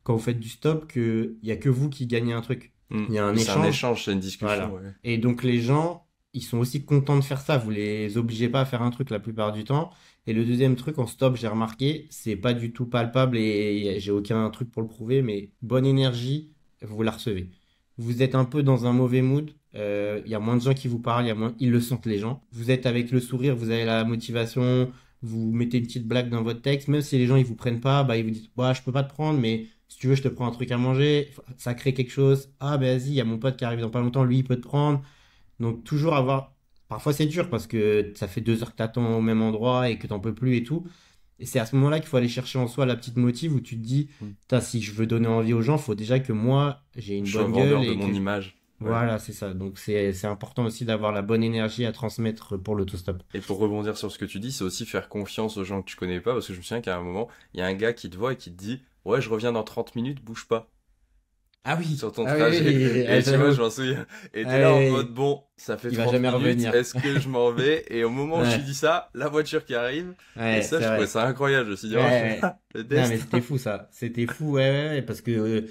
quand vous faites du stop qu'il n'y a que vous qui gagnez un truc. Mm. Il y a un échange. C'est un échange, c'est une discussion. Et donc les gens, ils sont aussi contents de faire ça. Vous les obligez pas à faire un truc la plupart du temps. Et le deuxième truc en stop, j'ai remarqué, c'est pas du tout palpable et j'ai aucun truc pour le prouver, mais bonne énergie, vous la recevez. Vous êtes un peu dans un mauvais mood, il euh, y a moins de gens qui vous parlent, y a moins... ils le sentent les gens. Vous êtes avec le sourire, vous avez la motivation, vous mettez une petite blague dans votre texte, même si les gens ils vous prennent pas, bah ils vous disent bah, je peux pas te prendre, mais si tu veux, je te prends un truc à manger, ça crée quelque chose. Ah, ben vas-y, il y a mon pote qui arrive dans pas longtemps, lui, il peut te prendre. Donc, toujours avoir. Parfois, c'est dur parce que ça fait deux heures que t'attends au même endroit et que t'en peux plus et tout. Et c'est à ce moment-là qu'il faut aller chercher en soi la petite motive où tu te dis, mm. si je veux donner envie aux gens, faut déjà que moi, j'ai une je bonne gueule. Et de mon image. Voilà, c'est ça. Donc c'est important aussi d'avoir la bonne énergie à transmettre pour le stop. Et pour rebondir sur ce que tu dis, c'est aussi faire confiance aux gens que tu connais pas, parce que je me souviens qu'à un moment, il y a un gars qui te voit et qui te dit Ouais, je reviens dans 30 minutes, bouge pas. Ah oui Sur ton ah trajet. et tu vois, je m'en souviens. Et t'es là en mode Bon, ça fait 30 jamais minutes, est-ce que je m'en vais Et au moment où où tu dis ça, la voiture qui arrive. et ça, je trouvais ça incroyable. Je me suis dit ouais, oh, Non, mais c'était fou ça. C'était fou, ouais, parce que. Euh,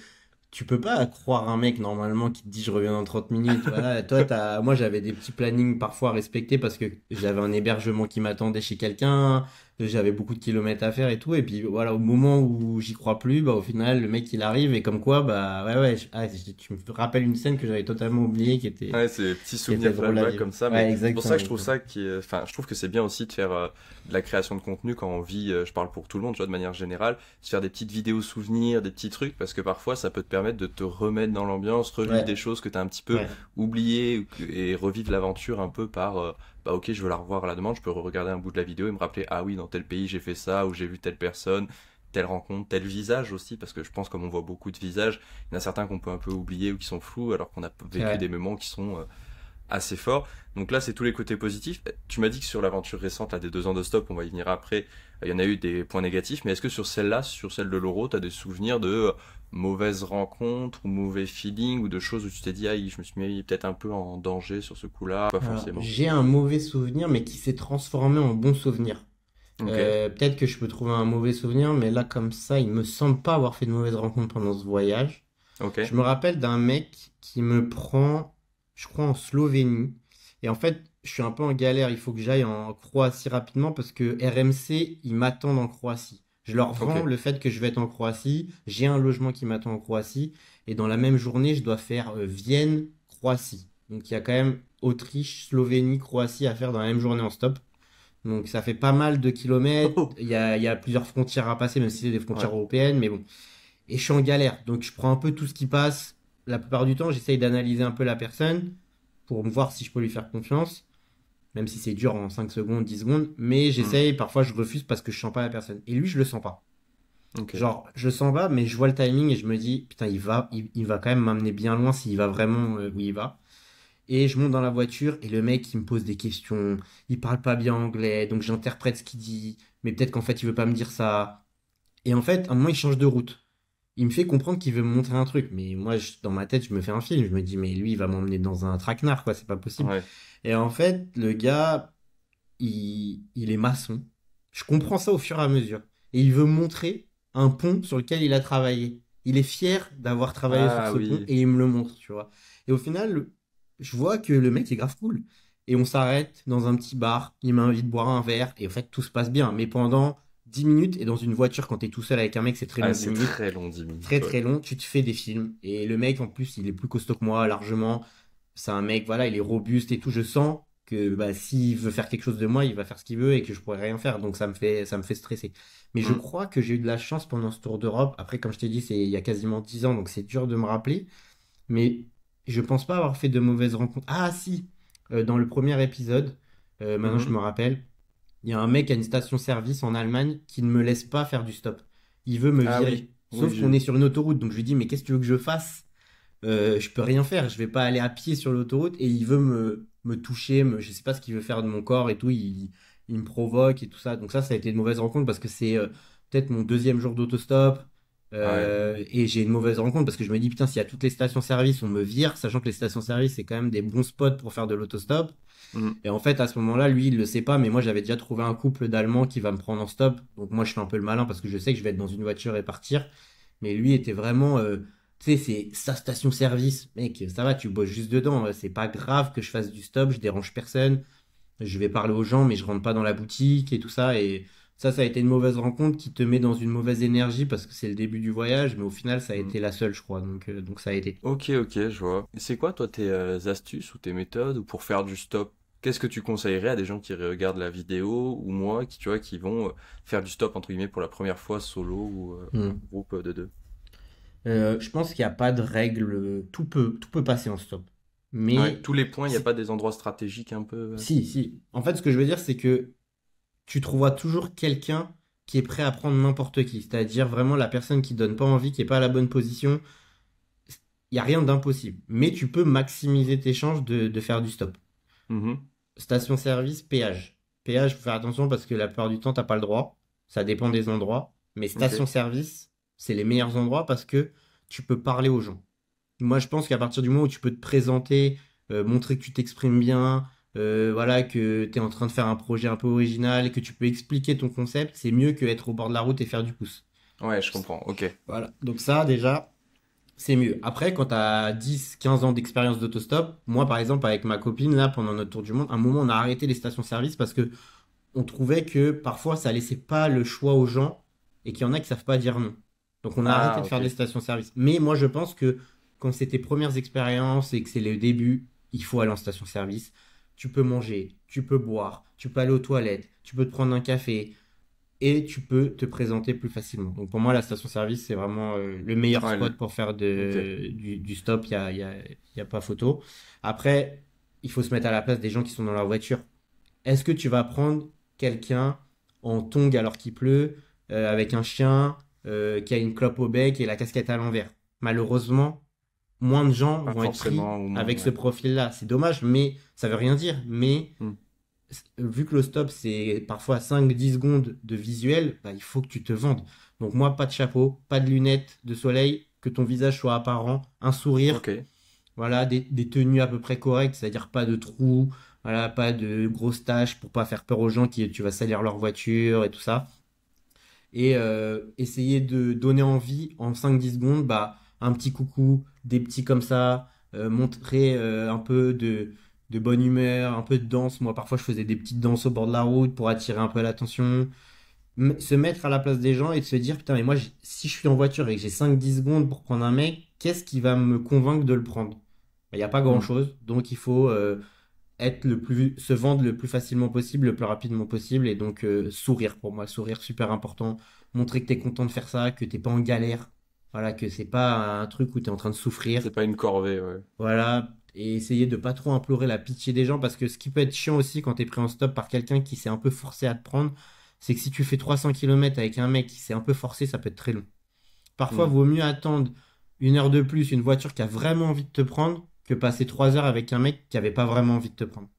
tu peux pas croire un mec normalement qui te dit je reviens dans 30 minutes. Voilà. toi, t'as. moi j'avais des petits plannings parfois à respecter parce que j'avais un hébergement qui m'attendait chez quelqu'un, j'avais beaucoup de kilomètres à faire et tout et puis voilà au moment où j'y crois plus bah au final le mec il arrive et comme quoi bah ouais ouais ah, tu me rappelles une scène que j'avais totalement oubliée qui était ouais c'est petits souvenirs comme ça mais c'est pour ça que je trouve ça qui enfin je trouve que c'est bien aussi de faire euh, de la création de contenu quand on vit euh, je parle pour tout le monde tu vois de manière générale de faire des petites vidéos souvenirs des petits trucs parce que parfois ça peut te permettre de te remettre dans l'ambiance revivre des choses que tu as un petit peu oubliées et revivre l'aventure un peu par euh, bah, ok, je veux la revoir à la demande, je peux regarder un bout de la vidéo et me rappeler, ah oui, dans tel pays j'ai fait ça, ou j'ai vu telle personne, telle rencontre, tel visage aussi, parce que je pense comme on voit beaucoup de visages, il y en a certains qu'on peut un peu oublier ou qui sont flous, alors qu'on a vécu des moments qui sont... Euh, assez forts. Donc là, c'est tous les côtés positifs. Tu m'as dit que sur l'aventure récente, là, des deux ans de stop, on va y venir après, il y en a eu des points négatifs, mais est-ce que sur celle-là, sur celle de l'Euro, tu as des souvenirs de mauvaise rencontre ou mauvais feeling ou de choses où tu t'es dit je me suis mis peut-être un peu en danger sur ce coup-là pas forcément j'ai un mauvais souvenir mais qui s'est transformé en bon souvenir euh, peut-être que je peux trouver un mauvais souvenir mais là comme ça il me semble pas avoir fait de mauvaise rencontre pendant ce voyage je me rappelle d'un mec qui me prend je crois en Slovénie et en fait je suis un peu en galère il faut que j'aille en Croatie rapidement parce que RMC ils m'attendent en Croatie je leur vends le fait que je vais être en Croatie, j'ai un logement qui m'attend en Croatie, et dans la même journée, je dois faire euh, Vienne, Croatie. Donc il y a quand même Autriche, Slovénie, Croatie à faire dans la même journée en stop. Donc ça fait pas mal de kilomètres. Oh. Il, y a, plusieurs frontières à passer, même si c'est des frontières européennes, mais bon. Et je suis en galère. Donc je prends un peu tout ce qui passe. La plupart du temps, j'essaye d'analyser un peu la personne pour voir si je peux lui faire confiance même si c'est dur en 5 secondes, 10 secondes, mais hmm. j'essaye, parfois je refuse parce que je sens pas la personne. Et lui, je le sens pas. Genre, je sens pas, mais je vois le timing et je me dis, putain, il va, il, va quand même m'amener bien loin s'il va vraiment euh, où il va. Et je monte dans la voiture et le mec, il me pose des questions, il parle pas bien anglais, donc j'interprète ce qu'il dit, mais peut-être qu'en fait, il veut pas me dire ça. Et en fait, à un moment, il change de route il me fait comprendre qu'il veut me montrer un truc. Mais moi, dans ma tête, je me fais un film. Je me dis, mais lui, il va m'emmener dans un traquenard, quoi. C'est pas possible. Et en fait, le gars, il, il, est maçon. Je comprends ça au fur et à mesure. Et il veut montrer un pont sur lequel il a travaillé. Il est fier d'avoir travaillé sur ah ce pont et il me le montre, tu vois. Et au final, je vois que le mec est grave cool. Et on s'arrête dans un petit bar. Il m'invite boire un verre. Et en fait, tout se passe bien. Mais pendant 10 minutes, et dans une voiture, quand t'es tout seul avec un mec, c'est très ah, long. très long, 10 minutes. Très, très long. Tu te fais des films. Et le mec, en plus, il est plus costaud que moi, largement. C'est un mec, voilà, il est robuste et tout. Je sens que bah, s'il veut faire quelque chose de moi, il va faire ce qu'il veut et que je pourrais rien faire. Donc ça me fait, ça me fait stresser. Mais je mm. crois que j'ai eu de la chance pendant ce tour d'Europe. Après, comme je t'ai dit, c'est il y a quasiment 10 ans, donc c'est dur de me rappeler. Mais je pense pas avoir fait de mauvaises rencontres. Ah si, euh, dans le premier épisode, euh, maintenant mm. je me rappelle, il y a un mec à une station-service en Allemagne qui ne me laisse pas faire du stop. Il veut me ah virer. Sauf qu'on est sur une autoroute, donc je lui dis mais qu'est-ce que tu veux que je fasse euh, Je peux rien faire, je vais pas aller à pied sur l'autoroute et il veut me me toucher, Je je sais pas ce qu'il veut faire de mon corps et tout, il, me provoque et tout ça. Donc ça, ça a été une mauvaise rencontre parce que c'est euh, peut-être mon deuxième jour d'autostop. Euh, ah et j'ai une mauvaise rencontre parce que je me dis putain, s'il y a toutes les stations-service, on me vire, sachant que les stations-service c'est quand même des bons spots pour faire de l'autostop. Mm. Et en fait, à ce moment-là, lui, il le sait pas, mais moi, j'avais déjà trouvé un couple d'Allemands qui va me prendre en stop. Donc, moi, je suis un peu le malin parce que je sais que je vais être dans une voiture et partir. Mais lui était vraiment, euh, tu sais, c'est sa station-service. Mec, ça va, tu bosses juste dedans. Hein. C'est pas grave que je fasse du stop, je dérange personne. Je vais parler aux gens, mais je rentre pas dans la boutique et tout ça. Et ça, ça a été une mauvaise rencontre qui te met dans une mauvaise énergie parce que c'est le début du voyage, mais au final, ça a mm. été la seule, je crois. Donc, euh, donc ça a été. Ok, ok, je vois. C'est quoi, toi, tes euh, astuces ou tes méthodes pour faire du stop Qu'est-ce que tu conseillerais à des gens qui regardent la vidéo ou moi qui tu vois qui vont euh, faire du stop entre guillemets pour la première fois solo ou en euh, hmm. groupe de deux euh, Je pense qu'il n'y a pas de règle. Tout peut tout peut passer en stop. Mais tous les points, il n'y a pas des endroits stratégiques un peu. Si si. En fait, ce que je veux dire, c'est que tu trouveras toujours quelqu'un qui est prêt à prendre n'importe qui. C'est-à-dire vraiment la personne qui donne pas envie, qui est pas à la bonne position. Il n'y a rien d'impossible. Mais tu peux maximiser tes chances de faire du stop. Mm-hmm. Station-service, péage. Péage, faut faire attention parce que la plupart du temps, t'as pas le droit. Ça dépend des endroits. Mais station-service, c'est les meilleurs endroits parce que tu peux parler aux gens. Moi, je pense qu'à partir du moment où tu peux te présenter, euh, montrer que tu t'exprimes bien, euh, voilà, que tu es en train de faire un projet un peu original, et que tu peux expliquer ton concept, c'est mieux que être au bord de la route et faire du pouce. Ouais, je comprends, ok. Voilà, donc ça déjà, c'est mieux. Après, quand tu as 10, 15 ans d'expérience d'autostop, moi par exemple, avec ma copine, là, pendant notre tour du monde, à un moment, on a arrêté les stations-service parce que on trouvait que parfois ça laissait pas le choix aux gens et qu'il y en a qui savent pas dire non. Donc on a ah, arrêté de faire des stations-service. Mais moi, je pense que quand c'est tes premières expériences et que c'est le début, il faut aller en station-service. Tu peux manger, tu peux boire, tu peux aller aux toilettes, tu peux te prendre un café, et tu peux te présenter plus facilement. Donc pour moi, la station-service, c'est vraiment euh, le meilleur spot pour faire du, stop, il n'y a, y a, pas photo. Après, il faut se mettre à la place des gens qui sont dans leur voiture. Est-ce que tu vas prendre quelqu'un en tongue alors qu'il pleut, euh, avec un chien euh, qui a une clope au bec et la casquette à l'envers Malheureusement, moins de gens vont être pris avec ce profil-là. C'est dommage, mais ça veut rien dire. Mais... Hmm vu que le stop, c'est parfois 5-10 secondes de visuel, bah, il faut que tu te vendes. Donc moi, pas de chapeau, pas de lunettes de soleil, que ton visage soit apparent, un sourire. Voilà, des, tenues à peu près correctes, c'est-à-dire pas de trous, voilà, pas de grosses tâches pour pas faire peur aux gens qui tu vas salir leur voiture et tout ça. Et euh, essayer de donner envie en 5-10 secondes, bah, un petit coucou, des petits comme ça, euh, montrer euh, un peu de, de bonne humeur, un peu de danse. Moi, parfois, je faisais des petites danses au bord de la route pour attirer un peu l'attention. Se mettre à la place des gens et de se dire, putain, mais moi, si je suis en voiture et que j'ai 5-10 secondes pour prendre un mec, qu'est-ce qui va me convaincre de le prendre bah, Il n'y a pas mm. grand-chose. Donc, il faut euh, être le plus, se vendre le plus facilement possible, le plus rapidement possible. Et donc, euh, sourire pour moi, sourire super important. Montrer que tu es content de faire ça, que tu t'es pas en galère. Voilà, que c'est pas un truc où tu es en train de souffrir. C'est pas une corvée, ouais. Voilà, et essayer de pas trop implorer la pitié des gens parce que ce qui peut être chiant aussi quand es pris en stop par quelqu'un qui s'est un peu forcé à te prendre, c'est que si tu fais 300 km avec un mec qui s'est un peu forcé, ça peut être très long. Parfois, mm. vaut mieux attendre une heure de plus une voiture qui a vraiment envie de te prendre que passer 3 heures avec un mec qui avait pas vraiment envie de te prendre.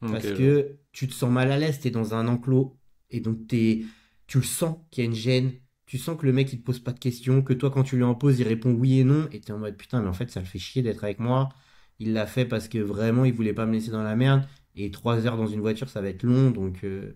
Parce que tu te sens mal à l'aise, t'es dans un enclos et donc t'es, tu le sens qu'il y a une gêne, tu sens que le mec il te pose pas de questions, que toi quand tu lui en poses il répond oui et non, et t'es en mode putain mais en fait ça le fait chier d'être avec moi, il l'a fait parce que vraiment, il voulait pas me laisser dans la merde. Et trois heures dans une voiture, ça va être long. Donc euh,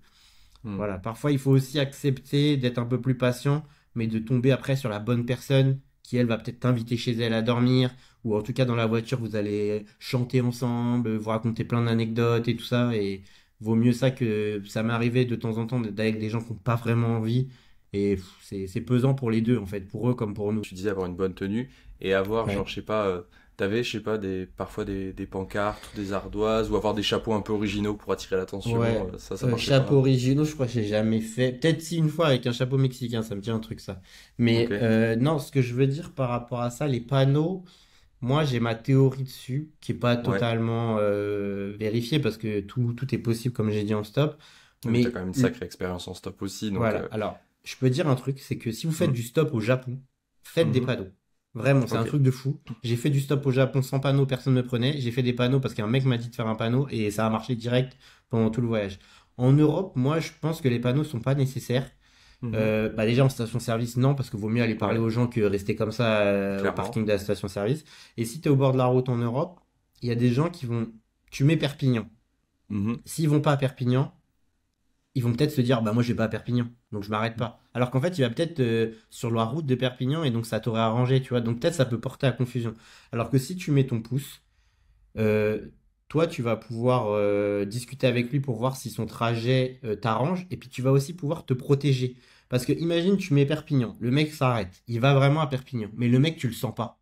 hmm. voilà, parfois, il faut aussi accepter d'être un peu plus patient, mais de tomber après sur la bonne personne qui, elle, va peut-être t'inviter chez elle à dormir. Ou en tout cas, dans la voiture, vous allez chanter ensemble, vous raconter plein d'anecdotes et tout ça. Et vaut mieux ça que ça m'arrivait de temps en temps d'être avec des gens qui n'ont pas vraiment envie. Et c'est pesant pour les deux, en fait, pour eux comme pour nous. Tu disais avoir une bonne tenue et avoir, genre, je sais pas, euh, T'avais, je sais pas, des, parfois des, pancartes des ardoises ou avoir des chapeaux un peu originaux pour attirer l'attention. Ouais. Euh, ça, euh, originaux, je crois que j'ai jamais fait. Peut-être si une fois avec un chapeau mexicain, ça me tient un truc ça. Mais euh, non, ce que je veux dire par rapport à ça, les panneaux, moi j'ai ma théorie dessus qui n'est pas totalement vérifiée parce que tout, tout est possible comme j'ai dit en stop. Mais, mais as quand même une sacrée expérience en stop aussi. Donc voilà. Alors, je peux dire un truc, c'est que si vous faites hum. du stop au Japon, faites des hum. panneaux. Vraiment, c'est un truc de fou. J'ai fait du stop au Japon sans panneau, personne ne me prenait. J'ai fait des panneaux parce qu'un mec m'a dit de faire un panneau et ça a marché direct pendant tout le voyage. En Europe, moi, je pense que les panneaux sont pas nécessaires. Mhm. Euh, bah, déjà en station-service, non, parce que vaut mieux aller parler aux gens que rester comme ça euh, au parking de la station-service. Et si tu es au bord de la route en Europe, il y a des gens qui vont. Tu mets Perpignan. S'ils mhm. S'ils vont pas à Perpignan, ils vont peut-être se dire bah moi je vais pas à Perpignan donc je m'arrête pas alors qu'en fait il va peut-être euh, sur la route de Perpignan et donc ça t'aurait arrangé tu vois donc peut-être ça peut porter à confusion alors que si tu mets ton pouce euh, toi tu vas pouvoir euh, discuter avec lui pour voir si son trajet t'arrange et puis tu vas aussi pouvoir te protéger parce que imagine tu mets Perpignan le mec s'arrête il va vraiment à Perpignan mais le mec tu le sens pas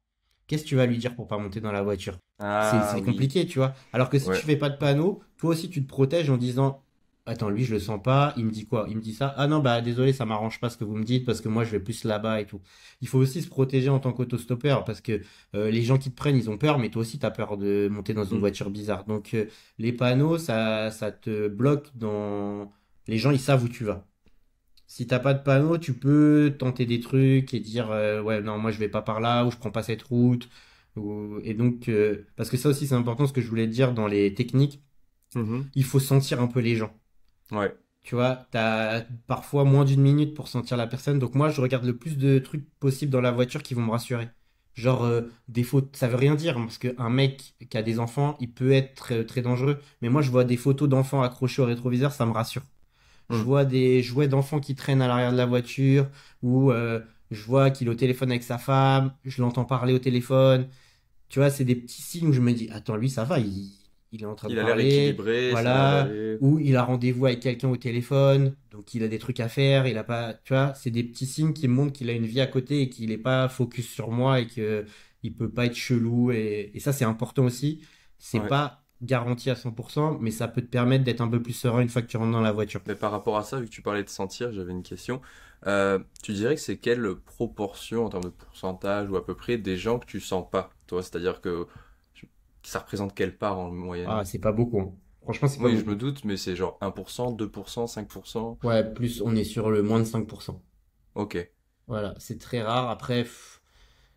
qu'est-ce que tu vas lui dire pour pas monter dans la voiture c'est ah compliqué tu vois alors que si tu fais pas de panneau toi aussi tu te protèges en disant attends, lui, je le sens pas, il me dit quoi Il me dit ça, ah non, bah désolé, ça m'arrange pas ce que vous me dites parce que moi, je vais plus là-bas et tout. Il faut aussi se protéger en tant qu'autostoppeur parce que euh, les gens qui te prennent, ils ont peur, mais toi aussi, tu as peur de monter dans une mm. voiture bizarre. Donc, euh, les panneaux, ça, ça te bloque dans... Les gens, ils savent où tu vas. Si t'as pas de panneau, tu peux tenter des trucs et dire euh, ouais non moi je vais pas par là ou je prends pas cette route et donc parce que ça aussi c'est important ce que je voulais te dire dans les techniques mm-hmm. Il faut sentir un peu les gens. Ouais. Tu vois, t'as parfois moins d'une minute pour sentir la personne. Donc moi, je regarde le plus de trucs possibles dans la voiture qui vont me rassurer. Genre, euh, des fautes, ça veut rien dire, parce qu'un mec qui a des enfants, il peut être très, dangereux. Mais moi, je vois des photos d'enfants accrochés au rétroviseur, ça me rassure. Je hmm. vois des jouets d'enfants qui traînent à l'arrière de la voiture, ou euh, je vois qu'il est au téléphone avec sa femme, je l'entends parler au téléphone. Tu vois, c'est des petits signes où je me dis, attends, lui, ça va, il, il est en train de a l'air équilibré, voilà, ou il a rendez-vous avec quelqu'un au téléphone, donc il a des trucs à faire, il a pas, tu vois, c'est des petits signes qui montrent qu'il a une vie à côté et qu'il n'est pas focus sur moi et que il peut pas être chelou et, ça c'est important aussi. C'est pas garanti à 100%, mais ça peut te permettre d'être un peu plus serein une fois que tu rentres dans la voiture. Mais par rapport à ça, vu que tu parlais de sentir, j'avais une question. Euh, tu dirais que c'est quelle proportion en termes de pourcentage ou à peu près des gens que tu sens pas, toi, c'est-à-dire que ça représente quelle part en moyenne Ah, c'est pas beaucoup. Hein. Franchement, c'est pas Oui, je me doute, mais c'est genre 1%, 2%, 5%. Ouais, plus on est sur le moins de 5%. Ok. Voilà, c'est très rare. Après,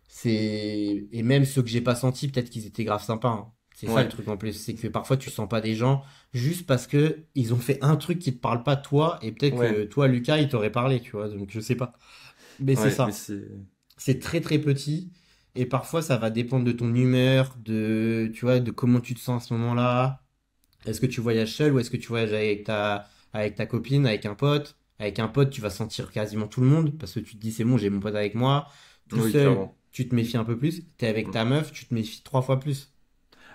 c'est. Et même ceux que j'ai pas senti peut-être qu'ils étaient grave sympas. Hein. C'est ça le truc en plus, c'est que parfois tu sens pas des gens juste parce que ils ont fait un truc qui te parle pas toi et peut-être que toi Lucas il t'aurait parlé, tu vois. Donc je sais pas. Mais c'est ça. c'est- C'est très très petit et parfois, ça va dépendre de ton humeur, de, tu vois, de comment tu te sens à ce moment-là. Est-ce que tu voyages seul ou est-ce que tu voyages avec ta, avec ta copine, avec un pote? Avec un pote, tu vas sentir quasiment tout le monde parce que tu te dis, c'est bon, j'ai mon pote avec moi. Tout seul, tu te méfies un peu plus. T'es avec ta meuf, tu te méfies trois fois plus.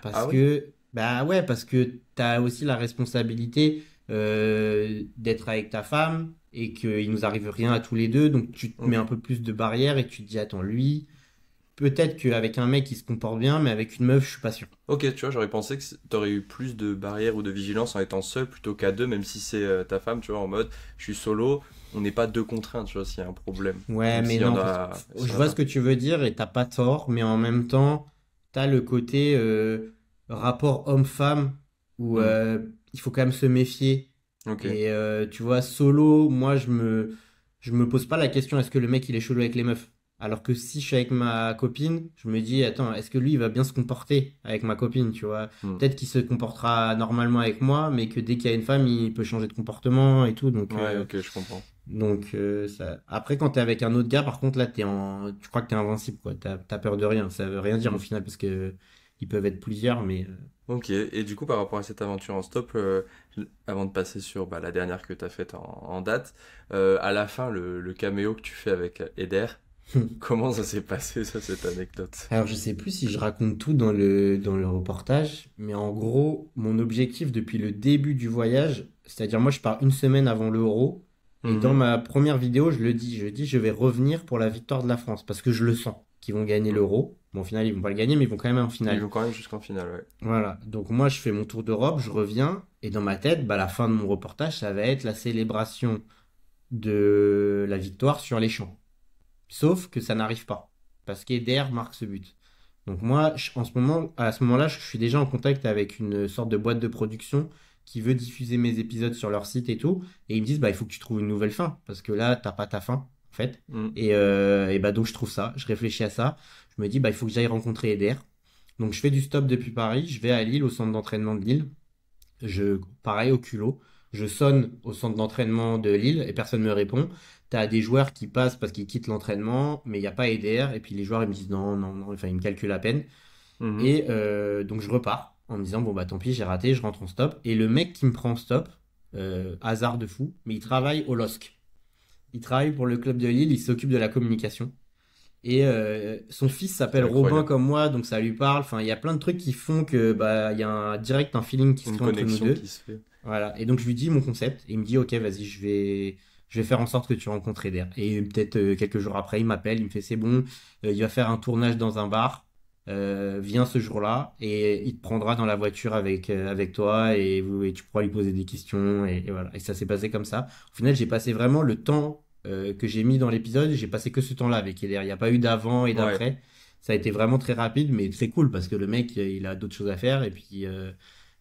Parce ah que, bah ouais, parce que t'as aussi la responsabilité euh, d'être avec ta femme et qu'il nous arrive rien à tous les deux, donc tu te mets un peu plus de barrières et tu te dis attends lui, peut-être qu'avec un mec, il se comporte bien, mais avec une meuf, je suis pas sûr. Ok, tu vois, j'aurais pensé que t'aurais eu plus de barrières ou de vigilance en étant seul plutôt qu'à deux, même si c'est euh, ta femme, tu vois, en mode, je suis solo, on n'est pas deux contraintes, tu vois, s'il y a un problème. Ouais, mais non, je vois ce que tu veux dire et t'as pas tort, mais en même temps, t'as le côté euh, rapport homme-femme où mm. euh, il faut quand même se méfier. Ok. Et tu vois, solo, moi, je me, je me pose pas la question est-ce que le mec, il est chelou avec les meufs alors que si je suis avec ma copine, je me dis, attends, est-ce que lui, il va bien se comporter avec ma copine, tu vois hmm. Peut-être qu'il se comportera normalement avec moi, mais que dès qu'il y a une femme, il peut changer de comportement et tout. Donc, ouais, euh, ok, je comprends. Donc, euh, après, quand t'es avec un autre gars, par contre, là, t'es en... tu crois que t'es invincible, quoi. T'as peur de rien. Ça veut rien dire, au hmm. final, parce que ils peuvent être plusieurs, mais... Euh. Ok, et du coup, par rapport à cette aventure en stop, avant de passer sur bah, la dernière que t'as faite en, en, date, à la fin, le, le caméo que tu fais avec Eder, Hmm. Comment ça s'est passé, ça, cette anecdote Alors, je sais plus si je raconte tout dans le, dans le reportage, mais en gros, mon objectif depuis le début du voyage, c'est-à-dire moi, je pars une semaine avant l'euro, et dans mhm. ma première vidéo, je le dis, je dis, je vais revenir pour la victoire de la France, parce que je le sens, qu'ils vont gagner l'euro. Bon, au final, ils vont pas le gagner, mais ils vont quand même en finale. Ils vont quand même jusqu'en finale, ouais. Voilà. Donc, moi, je fais mon tour d'Europe, je reviens, et dans ma tête, bah, la fin de mon reportage, ça va être la célébration de la victoire sur les champs. Sauf que ça n'arrive pas. Parce qu'Eder marque ce but. Donc moi, en ce moment, à ce moment-là, je suis déjà en contact avec une sorte de boîte de production qui veut diffuser mes épisodes sur leur site et tout. Et ils me disent, bah, il faut que tu trouves une nouvelle fin. Parce que là, t'as pas ta fin, en fait. Mm. Et, euh, et, bah, donc je trouve ça. Je réfléchis à ça. Je me dis, bah, il faut que j'aille rencontrer Eder. Donc je fais du stop depuis Paris. Je vais à Lille, au centre d'entraînement de Lille. Je, pareil, au culot je sonne au centre d'entraînement de Lille et personne ne me répond. T'as des joueurs qui passent parce qu'ils quittent l'entraînement, mais il n'y a pas EDR. Et puis les joueurs, ils me disent non, non, non, enfin, ils me calculent à peine. Mhm. Et euh, donc je repars en me disant bon, bah tant pis, j'ai raté, je rentre en stop. Et le mec qui me prend en stop, euh, hasard de fou, mais il travaille au LOSC. Il travaille pour le club de Lille, il s'occupe de la communication. Et euh, son fils s'appelle Robin comme moi, donc ça lui parle. Enfin, il y a plein de trucs qui font que bah il y a un, direct un feeling qui se fait entre nous deux. fait. Voilà. Et donc je lui dis mon concept et il me dit ok vas-y je vais je vais faire en sorte que tu rencontres Eder. Et peut-être euh, quelques jours après il m'appelle, il me fait c'est bon, euh, il va faire un tournage dans un bar. viens ce jour-là et il te prendra dans la voiture avec avec toi et, et, tu pourras lui poser des questions et voilà. Et ça s'est passé comme ça. Au final j'ai passé vraiment le temps euh, que j'ai mis dans l'épisode, j'ai passé que ce temps-là avec Il n'y a pas eu d'avant et d'après. Ça a été vraiment très rapide, mais c'est cool parce que le mec, euh, il a d'autres choses à faire. Et puis, euh,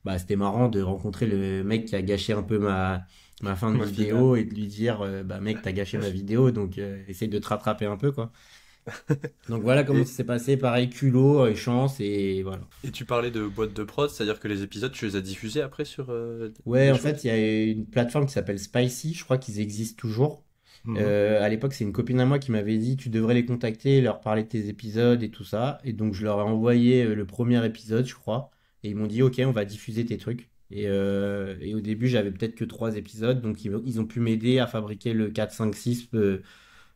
bah, c'était marrant de rencontrer le mec qui a gâché un peu ma, ma fin de vidéo et de lui dire Bah, mec, t'as gâché ma vidéo, donc essaye de te rattraper un peu, quoi. donc voilà comment ça s'est passé, pareil, culot, et chance, et voilà. Et tu parlais de boîte de prod, c'est-à-dire que les épisodes, tu les as diffusés après sur. ouais, en fait, il y a une plateforme qui s'appelle Spicy, je crois qu'ils existent toujours. Mhm. Euh, à l'époque, c'est une copine à moi qui m'avait dit tu devrais les contacter, leur parler de tes épisodes et tout ça. Et donc, je leur ai envoyé euh, le premier épisode, je crois. Et ils m'ont dit ok, on va diffuser tes trucs. Et, euh, au début, j'avais peut-être que trois épisodes. Donc, ils, ont pu m'aider à fabriquer le 4, 5, 6.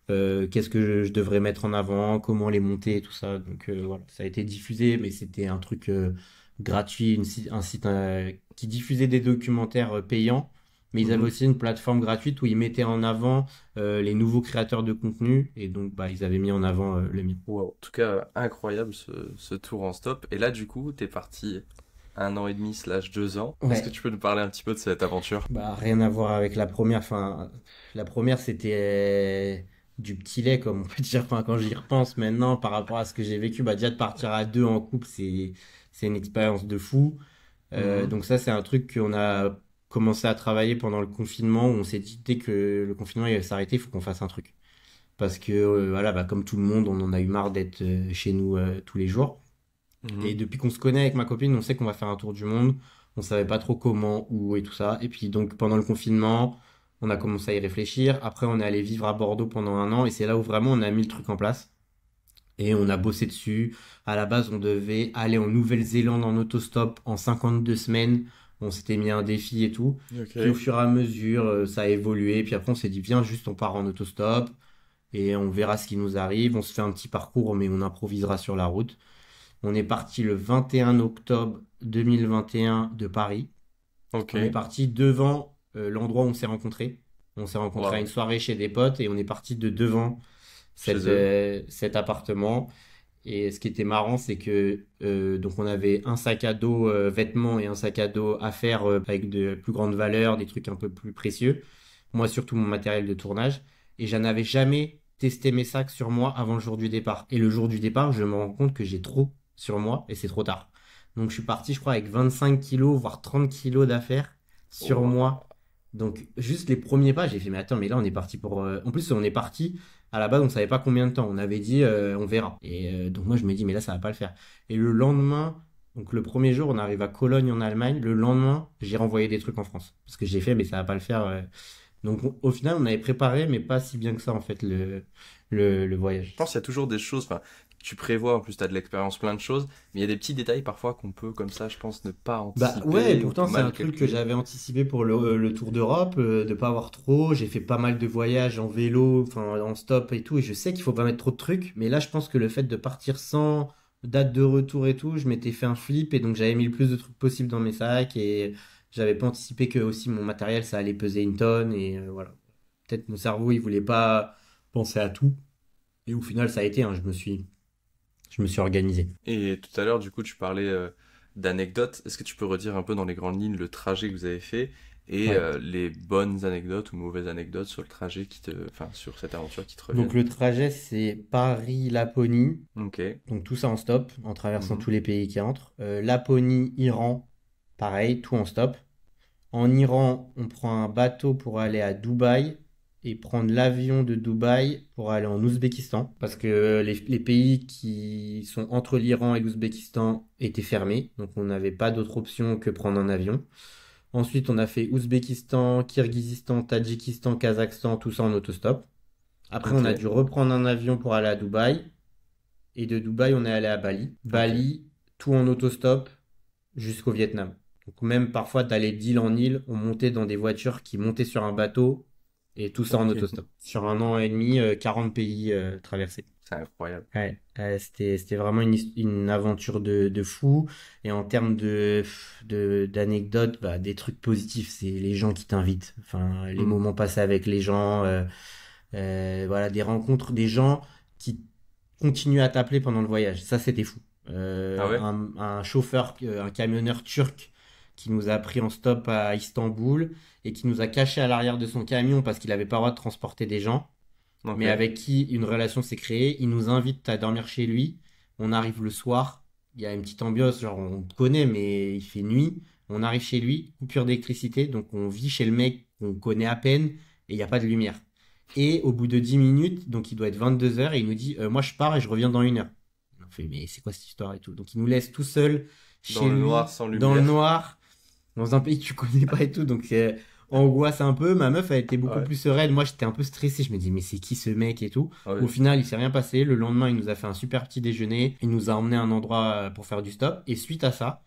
Qu'est-ce que je, devrais mettre en avant, comment les monter et tout ça. Donc, voilà, ça a été diffusé, mais c'était un truc gratuit, un site qui diffusait des documentaires payants mais ils avaient mhm. aussi une plateforme gratuite où ils mettaient en avant euh, les nouveaux créateurs de contenu et donc bah, ils avaient mis en avant euh, le micro. En tout cas, incroyable ce, tour en stop. Et là, du coup, tu es parti un an et demi slash deux ans. Est-ce que tu peux nous parler un petit peu de cette aventure Bah rien à voir avec la première. Enfin, la première c'était du petit lait, comme on peut dire. Enfin, quand j'y repense maintenant, par rapport à ce que j'ai vécu, bah déjà de partir à deux en couple, c'est c'est une expérience de fou. Euh, mhm. donc ça, c'est un truc qu'on a commencé à travailler pendant le confinement, où on s'est dit dès que le confinement il s'arrêter, il faut qu'on fasse un truc. Parce que, euh, voilà, bah, comme tout le monde, on en a eu marre d'être euh, chez nous euh, tous les jours. Mmh. Et depuis qu'on se connaît avec ma copine, on sait qu'on va faire un tour du monde. On savait pas trop comment, où et tout ça. Et puis, donc, pendant le confinement, on a commencé à y réfléchir. Après, on est allé vivre à Bordeaux pendant un an. Et c'est là où vraiment on a mis le truc en place. Et on a bossé dessus. À la base, on devait aller en Nouvelle-Zélande en autostop en 52 semaines on s'était mis un défi et tout. au fur et à mesure, euh, ça a évolué. Puis après, on s'est dit, viens juste, on part en autostop et on verra ce qui nous arrive. On se fait un petit parcours, mais on improvisera sur la route. On est parti le 21 octobre 2021 de Paris. On est parti devant euh, l'endroit où on s'est rencontrés. On s'est rencontrés à une soirée chez des potes et on est parti de devant euh, cet appartement. Et ce qui était marrant, c'est que euh, donc on avait un sac à dos euh, vêtements et un sac à dos affaires euh, avec de plus grandes valeurs, des trucs un peu plus précieux. Moi, surtout mon matériel de tournage. Et je n'avais jamais testé mes sacs sur moi avant le jour du départ. Et le jour du départ, je me rends compte que j'ai trop sur moi et c'est trop tard. Donc je suis parti, je crois, avec 25 kilos, voire 30 kilos d'affaires sur oh. moi. Donc juste les premiers pas, j'ai fait, mais attends, mais là on est parti pour... En plus, on est parti à la base, on ne savait pas combien de temps. On avait dit, euh, on verra. Et euh, donc moi, je me dis, mais là, ça va pas le faire. Et le lendemain, donc le premier jour, on arrive à Cologne en Allemagne. Le lendemain, j'ai renvoyé des trucs en France parce que j'ai fait, mais ça va pas le faire. Euh. Donc au final, on avait préparé, mais pas si bien que ça en fait le le, le voyage. Je pense qu'il y a toujours des choses tu prévois, en plus tu as de l'expérience, plein de choses, mais il y a des petits détails parfois qu'on peut comme ça, je pense, ne pas bah, anticiper. Bah ouais, pourtant c'est un truc que j'avais anticipé pour le, euh, Tour d'Europe, de euh, de pas avoir trop, j'ai fait pas mal de voyages en vélo, enfin en stop et tout, et je sais qu'il faut pas mettre trop de trucs, mais là je pense que le fait de partir sans date de retour et tout, je m'étais fait un flip et donc j'avais mis le plus de trucs possible dans mes sacs et j'avais pas anticipé que aussi mon matériel ça allait peser une tonne et euh, voilà. Peut-être mon cerveau il voulait pas penser à tout. Et au final ça a été, hein, je me suis je me suis organisé. Et tout à l'heure, du coup, tu parlais euh, d'anecdotes. Est-ce que tu peux redire un peu dans les grandes lignes le trajet que vous avez fait et euh, les bonnes anecdotes ou mauvaises anecdotes sur le trajet qui te, enfin, sur cette aventure qui te revient. Donc le trajet c'est Paris Laponie. Ok. Donc tout ça en stop, en traversant mhm. tous les pays qui entrent. Euh, Laponie Iran, pareil, tout en stop. En Iran, on prend un bateau pour aller à Dubaï et prendre l'avion de Dubaï pour aller en Ouzbékistan parce que les, pays qui sont entre l'Iran et l'Ouzbékistan étaient fermés donc on n'avait pas d'autre option que prendre un avion. Ensuite, on a fait Ouzbékistan, Kirghizistan, Tadjikistan, Kazakhstan, tout ça en autostop. Après, on a dû reprendre un avion pour aller à Dubaï. Et de Dubaï, on est allé à Bali. Bali, tout en autostop jusqu'au Vietnam. Donc même parfois d'aller d'île en île, on montait dans des voitures qui montaient sur un bateau et tout ça en autostop. Sur un an et demi, 40 euh, pays euh, traversés. C'est incroyable. Ouais, c'était, c'était vraiment une, une aventure de, de, fou. Et en termes de, de, d'anecdotes, bah, des trucs positifs, c'est les gens qui t'invitent. Enfin, les mm. moments passés avec les gens. Euh, euh, voilà, des rencontres, des gens qui continuent à t'appeler pendant le voyage. Ça, c'était fou. Ah un, un, chauffeur, un camionneur turc qui nous a pris en stop à Istanbul et qui nous a caché à l'arrière de son camion parce qu'il n'avait pas le droit de transporter des gens, mais avec qui une relation s'est créée. Il nous invite à dormir chez lui. On arrive le soir, il y a une petite ambiance, genre on connaît, mais il fait nuit. On arrive chez lui, coupure d'électricité, donc on vit chez le mec qu'on connaît à peine et il n'y a pas de lumière. Et au bout de 10 minutes, donc il doit être 22h, et il nous dit euh, Moi je pars et je reviens dans une heure. On fait Mais c'est quoi cette histoire et tout Donc il nous laisse tout seul chez dans le noir, sans lumière. Dans le noir, dans un pays que tu connais pas et tout, donc c'est angoisse un peu. Ma meuf a été beaucoup plus sereine. Moi, j'étais un peu stressé. Je me dis, mais c'est qui ce mec et tout. Ah Au final, il s'est rien passé. Le lendemain, il nous a fait un super petit déjeuner. Il nous a emmené à un endroit euh, pour faire du stop. Et suite à ça,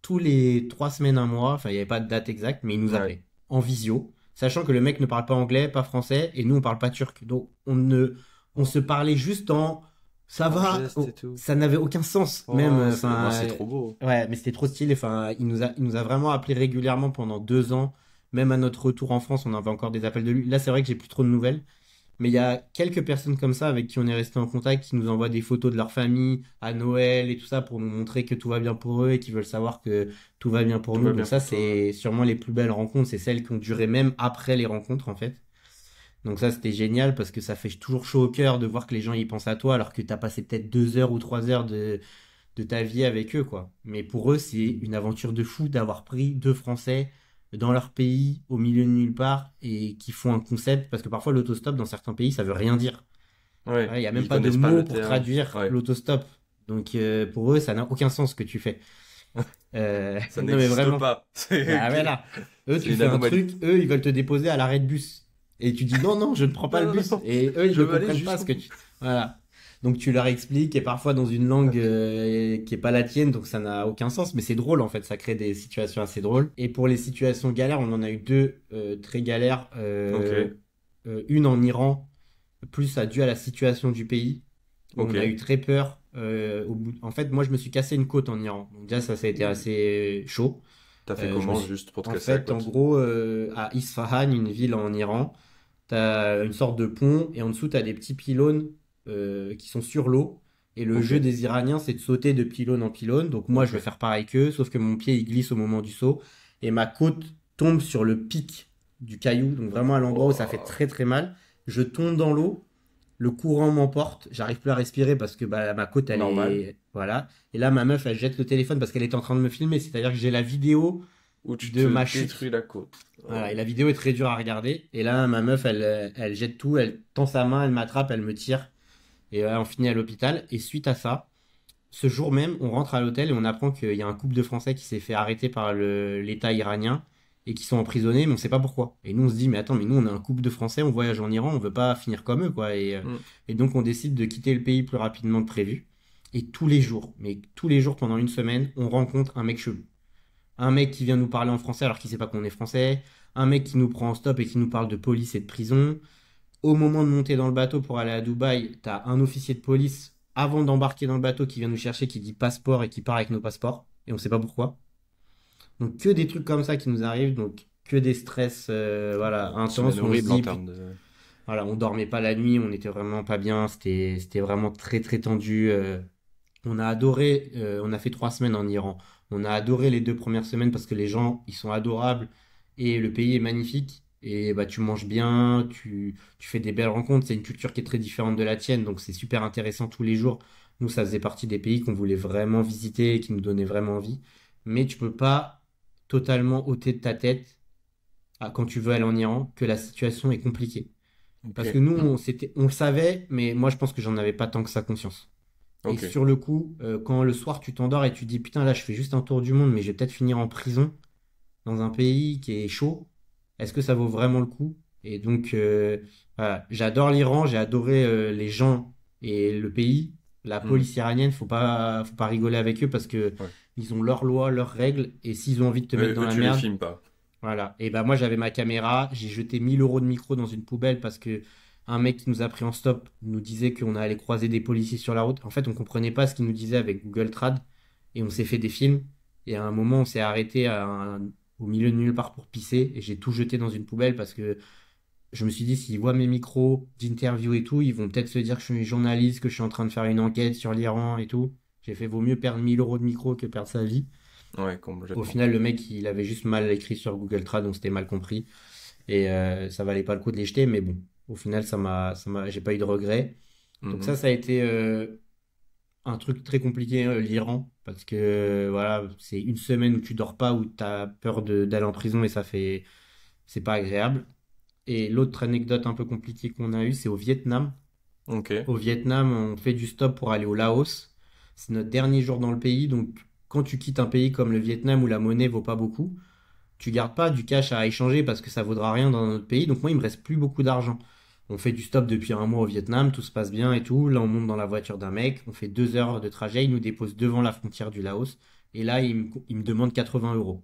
tous les trois semaines, un mois, enfin, il n'y avait pas de date exacte, mais il nous a en visio, sachant que le mec ne parle pas anglais, pas français, et nous, on parle pas turc. Donc, on ne, on se parlait juste en ça va, oh, ça n'avait aucun sens même. c'est trop beau. Ouais, mais c'était trop stylé. Enfin, il nous a, il nous a vraiment appelé régulièrement pendant deux ans. Même à notre retour en France, on avait encore des appels de lui. Là, c'est vrai que j'ai plus trop de nouvelles. Mais il y a quelques personnes comme ça avec qui on est resté en contact, qui nous envoient des photos de leur famille à Noël et tout ça pour nous montrer que tout va bien pour eux et qui veulent savoir que tout va bien pour nous. Donc ça, c'est sûrement les plus belles rencontres. C'est celles qui ont duré même après les rencontres, en fait. Donc ça, c'était génial parce que ça fait toujours chaud au cœur de voir que les gens y pensent à toi alors que tu as passé peut-être deux heures ou trois heures de, de ta vie avec eux, quoi. Mais pour eux, c'est une aventure de fou d'avoir pris deux Français dans leur pays, au milieu de nulle part, et qui font un concept, parce que parfois l'autostop dans certains pays, ça veut rien dire. Il n'y a même pas de mots pour traduire l'autostop. Donc euh, pour eux, ça n'a aucun sens ce que tu fais. Euh, ça n'existe pas. Bah, eux, truc, eux, ils veulent te déposer à l'arrêt de bus. Et tu dis non, non, je ne prends pas le bus. Et eux, ils ne comprennent pas ce que tu. Voilà. Donc tu leur expliques et parfois dans une langue ah euh, qui est pas la tienne, donc ça n'a aucun sens. Mais c'est drôle en fait, ça crée des situations assez drôles. Et pour les situations galères, on en a eu deux euh, très galères. Euh, une en Iran, plus ça dû à la situation du pays. On a eu très peur. En fait, moi je me suis cassé une côte en Iran. Donc déjà ça, ça a été mmh. assez chaud. T'as fait comment juste pour te en fait, En gros, à Isfahan, une ville en Iran. T'as une sorte de pont et en dessous, tu as des petits pylônes euh, qui sont sur l'eau. Et le jeu des Iraniens, c'est de sauter de pylône en pylône. Donc moi, je vais faire pareil qu'eux, sauf que mon pied, il glisse au moment du saut. Et ma côte tombe sur le pic du caillou, donc vraiment à l'endroit où ça fait très très mal. Je tombe dans l'eau, le courant m'emporte, j'arrive plus à respirer parce que bah, ma côte, elle est... Voilà. Et là, ma meuf, elle jette le téléphone parce qu'elle est en train de me filmer. C'est-à-dire que j'ai la vidéo où tu de ma la côte et la vidéo est très dure à regarder. Et là, ma meuf, elle, euh, elle jette tout, elle tend sa main, elle m'attrape, elle me tire. Et on finit à l'hôpital. Et suite à ça, ce jour même, on rentre à l'hôtel et on apprend qu'il y a un couple de Français qui s'est fait arrêter par l'État iranien et qui sont emprisonnés, mais on ne sait pas pourquoi. Et nous, on se dit, mais attends, mais nous, on est un couple de Français, on voyage en Iran, on ne veut pas finir comme eux, quoi. Et, euh, mm. et donc, on décide de quitter le pays plus rapidement que prévu. Et tous les jours, mais tous les jours pendant une semaine, on rencontre un mec chelou un mec qui vient nous parler en français alors qu'il sait pas qu'on est français, un mec qui nous prend en stop et qui nous parle de police et de prison. Au moment de monter dans le bateau pour aller à Dubaï, as un officier de police avant d'embarquer dans le bateau qui vient nous chercher, qui dit passeport et qui part avec nos passeports, et on ne sait pas pourquoi. Donc que des trucs comme ça qui nous arrivent, donc que des stress, euh, voilà, intenses. On ne Voilà, on dormait pas la nuit, on était vraiment pas bien, c'était vraiment très très tendu. Euh, on a adoré, euh, on a fait trois semaines en Iran. On a adoré les deux premières semaines parce que les gens, ils sont adorables et le pays est magnifique. Et bah, tu manges bien, tu, fais des belles rencontres. C'est une culture qui est très différente de la tienne, donc c'est super intéressant tous les jours. Nous, ça faisait partie des pays qu'on voulait vraiment visiter qui nous donnaient vraiment envie. Mais tu peux pas totalement ôter de ta tête quand tu veux aller en Iran que la situation est compliquée. Parce que nous, on, on le savait, mais moi, je pense que j'en avais pas tant que ça conscience. Et sur le coup, euh, quand le soir tu t'endors et tu dis putain là je fais juste un tour du monde mais je vais peut-être finir en prison dans un pays qui est chaud, est-ce que ça vaut vraiment le coup Et donc euh, j'adore l'Iran, j'ai adoré euh, les gens et le pays. La hmm. police iranienne, faut pas, faut pas rigoler avec eux parce que ils ont leurs lois, leurs règles et s'ils ont envie de te mettre dans la merde, pas. Voilà. Et bah, moi j'avais ma caméra, j'ai jeté 1000 euros de micro dans une poubelle parce que un mec qui nous a pris en stop nous disait qu'on allait croiser des policiers sur la route. En fait, on comprenait pas ce qu'il nous disait avec Google Trad et on s'est fait des films. Et à un moment, on s'est arrêté au milieu de nulle part pour pisser et j'ai tout jeté dans une poubelle parce que je me suis dit, s'ils voient mes micros d'interview et tout, ils vont peut-être se dire que je suis journaliste, que je suis en train de faire une enquête sur l'Iran et tout. J'ai fait vaut mieux perdre 1000 euros de micro que perdre sa vie. Au final, le mec, il avait juste mal écrit sur Google Trad, donc c'était mal compris. Et euh, ça valait pas le coup de les jeter, mais bon, au final, ça m'a, ça j'ai pas eu de regrets. Donc mhm. ça, ça a été euh, un truc très compliqué, euh, l'Iran, parce que euh, voilà, c'est une semaine où tu dors pas, où tu as peur d'aller en prison et ça fait, c'est pas agréable. Et l'autre anecdote un peu compliquée qu'on a eue, c'est au Vietnam. Okay. Au Vietnam, on fait du stop pour aller au Laos. C'est notre dernier jour dans le pays, donc quand tu quittes un pays comme le Vietnam où la monnaie vaut pas beaucoup, tu gardes pas du cash à échanger parce que ça vaudra rien dans notre pays. Donc moi, il me reste plus beaucoup d'argent. On fait du stop depuis un mois au Vietnam, tout se passe bien et tout. Là, on monte dans la voiture d'un mec, on fait deux heures de trajet, il nous dépose devant la frontière du Laos. Et là, il me, demande 80 euros.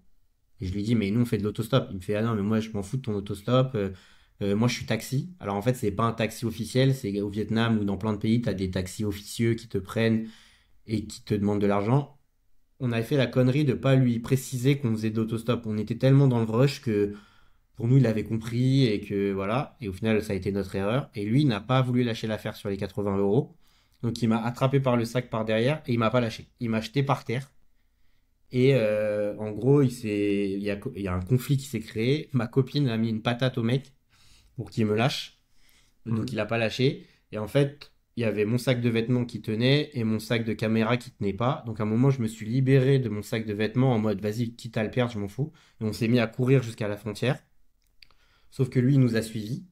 Et je lui dis, mais nous, on fait de l'autostop. Il me fait, ah non, mais moi, je m'en fous de ton autostop. Euh, euh, moi, je suis taxi. Alors, en fait, c'est pas un taxi officiel. C'est au Vietnam ou dans plein de pays, tu as des taxis officieux qui te prennent et qui te demandent de l'argent. On avait fait la connerie de pas lui préciser qu'on faisait de l'autostop. On était tellement dans le rush que pour nous, il avait compris et que voilà. Et au final, ça a été notre erreur. Et lui, n'a pas voulu lâcher l'affaire sur les 80 euros. Donc, il m'a attrapé par le sac par derrière et il m'a pas lâché. Il m'a jeté par terre. Et euh, en gros, il, y a, un conflit qui s'est créé. Ma copine a mis une patate au mec pour qu'il me lâche. Mhm. Donc, il n'a pas lâché. Et en fait, il y avait mon sac de vêtements qui tenait et mon sac de caméra qui tenait pas. Donc à un moment, je me suis libéré de mon sac de vêtements en mode vas-y, quitte à le perdre, je m'en fous. Et on s'est mis à courir jusqu'à la frontière. Sauf que lui, il nous a suivis.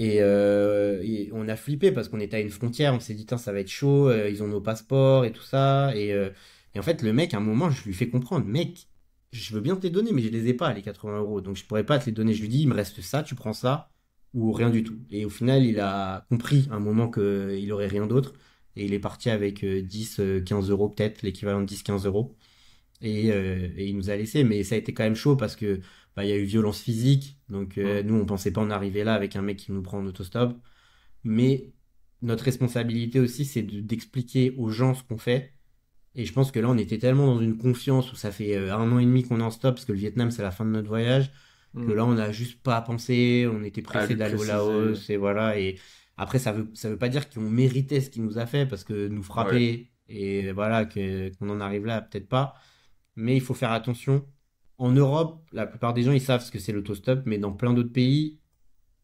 Euh, et, on a flippé parce qu'on était à une frontière, on s'est dit, ça va être chaud, euh, ils ont nos passeports et tout ça. Euh, et, en fait, le mec, à un moment, je lui fais comprendre, mec, je veux bien te les donner, mais je les ai pas, les 80 euros, donc je pourrais pas te les donner. Je lui dis, il me reste ça, tu prends ça, ou rien du tout. Et au final, il a compris à un moment qu'il aurait rien d'autre, et il est parti avec 10, 15 euros peut-être, l'équivalent de 10, 15 euros. Et, et, il nous a laissé, mais ça a été quand même chaud parce que bah, il y a eu violence physique, donc euh, nous, on pensait pas en arriver là avec un mec qui nous prend en autostop. Mais notre responsabilité aussi, c'est d'expliquer aux gens ce qu'on fait. Et je pense que là, on était tellement dans une confiance où ça fait euh, un an et demi qu'on en stop, parce que le Vietnam, c'est la fin de notre voyage, mm. que là, on n'a juste pas pensé, on était pressé d'aller au Laos, et voilà. Et après, ça veut, veut pas dire qu'on méritait ce qu'il nous a fait, parce que nous frapper, et voilà, qu'on en arrive là, peut-être pas. Mais il faut faire attention, en Europe, la plupart des gens, ils savent ce que c'est l'autostop, mais dans plein d'autres pays,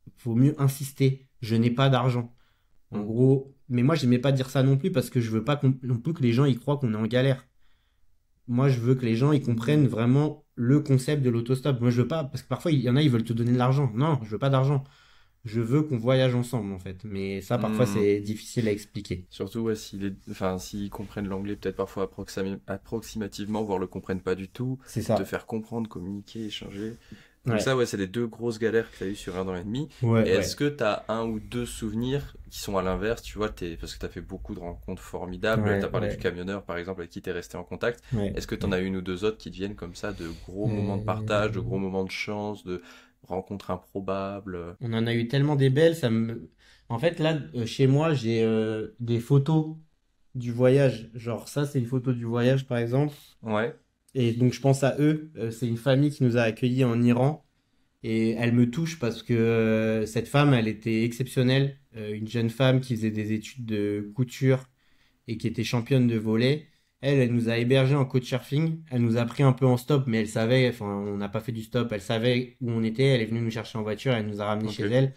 il faut mieux insister. Je n'ai pas d'argent. En gros, mais moi, n'aimais pas dire ça non plus parce que je veux pas non plus que les gens y croient qu'on est en galère. Moi, je veux que les gens y comprennent vraiment le concept de l'autostop. Moi, je veux pas, parce que parfois, il y en a, ils veulent te donner de l'argent. Non, je veux pas d'argent je veux qu'on voyage ensemble en fait. Mais ça parfois hmm. c'est difficile à expliquer. Surtout ouais, s'ils comprennent l'anglais peut-être parfois approximativement, voire le comprennent pas du tout. C'est ça. Te faire comprendre, communiquer, échanger. Donc ça ouais, c'est les deux grosses galères que tu as eues sur un an et demi. Ouais, Est-ce que tu as un ou deux souvenirs qui sont à l'inverse, tu vois, parce que tu as fait beaucoup de rencontres formidables, tu as parlé du camionneur par exemple avec qui tu es resté en contact. Est-ce que tu en as une ou deux autres qui deviennent comme ça de gros euh, moments de partage, de gros moments de chance, de rencontre improbable. On en a eu tellement des belles, ça me... En fait, là, euh, chez moi, j'ai euh, des photos du voyage. Genre ça, c'est une photo du voyage, par exemple. Ouais. Et donc, je pense à eux. Euh, c'est une famille qui nous a accueillis en Iran. Et elle me touche parce que cette femme, elle était exceptionnelle. une jeune femme qui faisait des études de couture et qui était championne de volet elle, elle nous a hébergés en coach surfing. Elle nous a pris un peu en stop, mais elle savait, enfin, on n'a pas fait du stop. Elle savait où on était. Elle est venue nous chercher en voiture. Elle nous a ramenés chez elle.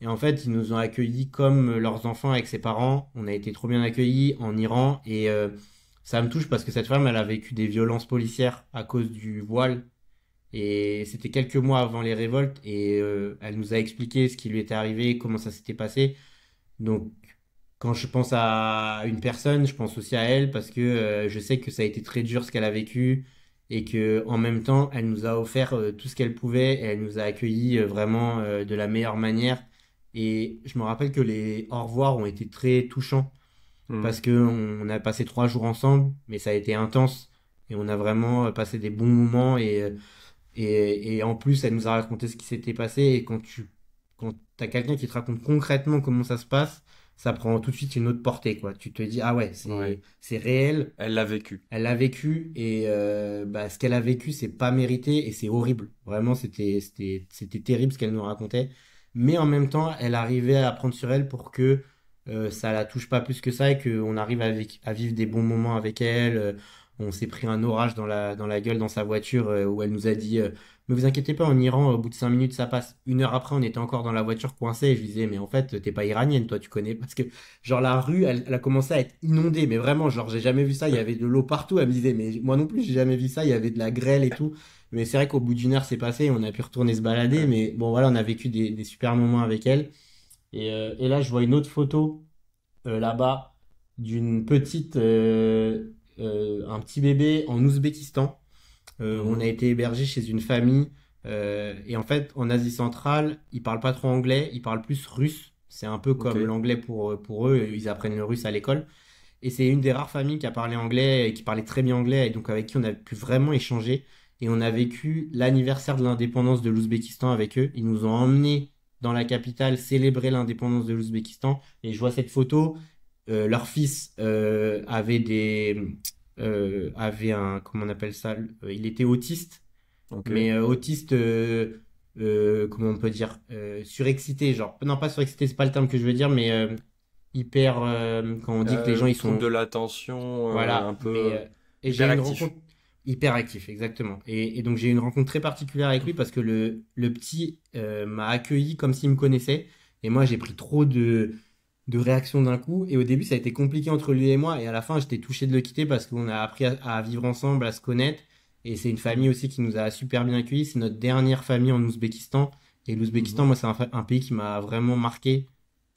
Et en fait, ils nous ont accueillis comme euh, leurs enfants avec ses parents. On a été trop bien accueillis en Iran. Et euh, ça me touche parce que cette femme, elle a vécu des violences policières à cause du voile. Et c'était quelques mois avant les révoltes. Et euh, elle nous a expliqué ce qui lui était arrivé, comment ça s'était passé. Donc quand je pense à une personne, je pense aussi à elle parce que euh, je sais que ça a été très dur ce qu'elle a vécu et que en même temps, elle nous a offert euh, tout ce qu'elle pouvait et elle nous a accueillis euh, vraiment de la meilleure manière. Et je me rappelle que les au revoir ont été très touchants mmh. parce que on a passé trois jours ensemble, mais ça a été intense et on a vraiment passé des bons moments et et, et en plus, elle nous a raconté ce qui s'était passé et quand tu quand t'as quelqu'un qui te raconte concrètement comment ça se passe ça prend tout de suite une autre portée, quoi. Tu te dis, ah ouais, c'est réel. Elle l'a vécu. Elle l'a vécu, et euh, bah, ce qu'elle a vécu, c'est pas mérité, et c'est horrible. Vraiment, c'était c'était c'était terrible ce qu'elle nous racontait. Mais en même temps, elle arrivait à prendre sur elle pour que euh, ça la touche pas plus que ça, et qu'on arrive à, vivre des bons moments avec elle. Euh, on s'est pris un orage dans la, dans la gueule dans sa voiture euh, où elle nous a dit ne euh, Mais vous inquiétez pas, en Iran, au bout de 5 minutes, ça passe. Une heure après, on était encore dans la voiture coincée. Et je lui disais Mais en fait, t'es pas iranienne, toi, tu connais. Parce que, genre, la rue, elle, a commencé à être inondée. Mais vraiment, genre, j'ai jamais vu ça. Il y avait de l'eau partout. Elle me disait Mais moi non plus, j'ai jamais vu ça. Il y avait de la grêle et tout. Mais c'est vrai qu'au bout d'une heure, c'est passé. on a pu retourner se balader. Mais bon, voilà, on a vécu des, des super moments avec elle. Et, euh, et là, je vois une autre photo là-bas d'une petite euh, un petit bébé en Ouzbékistan. Euh, mhm. on a été hébergé chez une famille. Euh, et en fait, en Asie centrale, ils parlent pas trop anglais, ils parlent plus russe. C'est un peu comme l'anglais pour, pour eux, ils apprennent le russe à l'école. Et c'est une des rares familles qui a parlé anglais et qui parlait très bien anglais et donc avec qui on a pu vraiment échanger. Et on a vécu l'anniversaire de l'indépendance de l'Ouzbékistan avec eux. Ils nous ont emmenés dans la capitale célébrer l'indépendance de l'Ouzbékistan. Et je vois cette photo euh, leur fils euh, avait des euh, avait un comment on appelle ça il était autiste mais autiste comment on peut dire surexcité genre non pas surexcité c'est pas le terme que je veux dire mais hyper quand on dit que les gens ils sont de l'attention voilà un peu et j'ai une hyper actif exactement et, donc j'ai eu une rencontre très particulière avec lui parce que le le petit m'a accueilli comme s'il me connaissait et moi j'ai pris trop de de réaction d'un coup. Et au début, ça a été compliqué entre lui et moi. Et à la fin, j'étais touché de le quitter parce qu'on a appris à, vivre ensemble, à se connaître. Et c'est une famille aussi qui nous a super bien accueillis. C'est notre dernière famille en Ouzbékistan. Et l'Ouzbékistan, mhm. moi, c'est un, pays qui m'a vraiment marqué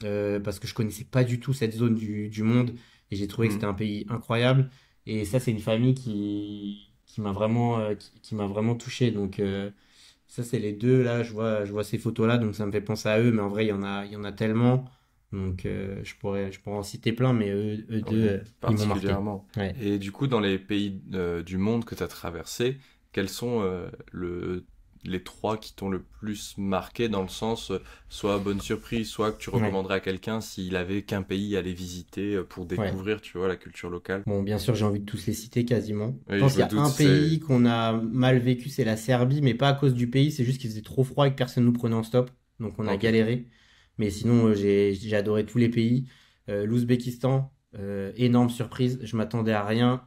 euh, parce que je connaissais pas du tout cette zone du, monde. Et j'ai trouvé que mhm. c'était un pays incroyable. Et ça, c'est une famille qui, qui m'a vraiment, euh, qui, vraiment touché. Donc, euh, ça, c'est les deux. Là, je vois, je vois ces photos-là. Donc, ça me fait penser à eux. Mais en vrai, il y en a, il y en a tellement. Donc euh, je, pourrais, je en citer plein, mais eux, ah deux, euh, m'ont marqué. Et du coup, dans les pays euh, du monde que tu as traversé, quels sont les trois qui t'ont le plus marqué dans le sens soit bonne surprise, soit que tu recommanderais à quelqu'un s'il avait qu'un pays à aller visiter pour découvrir, tu vois, la culture locale Bon, bien sûr, j'ai envie de tous les citer quasiment. je pense qu'il y a un pays qu'on a mal vécu, c'est la Serbie, mais pas à cause du pays, c'est juste qu'il faisait trop froid et que personne nous prenait en stop. Donc on a galéré. Mais sinon, euh, j'ai adoré tous les pays. Euh, L'Ouzbékistan, euh, énorme surprise, je m'attendais à rien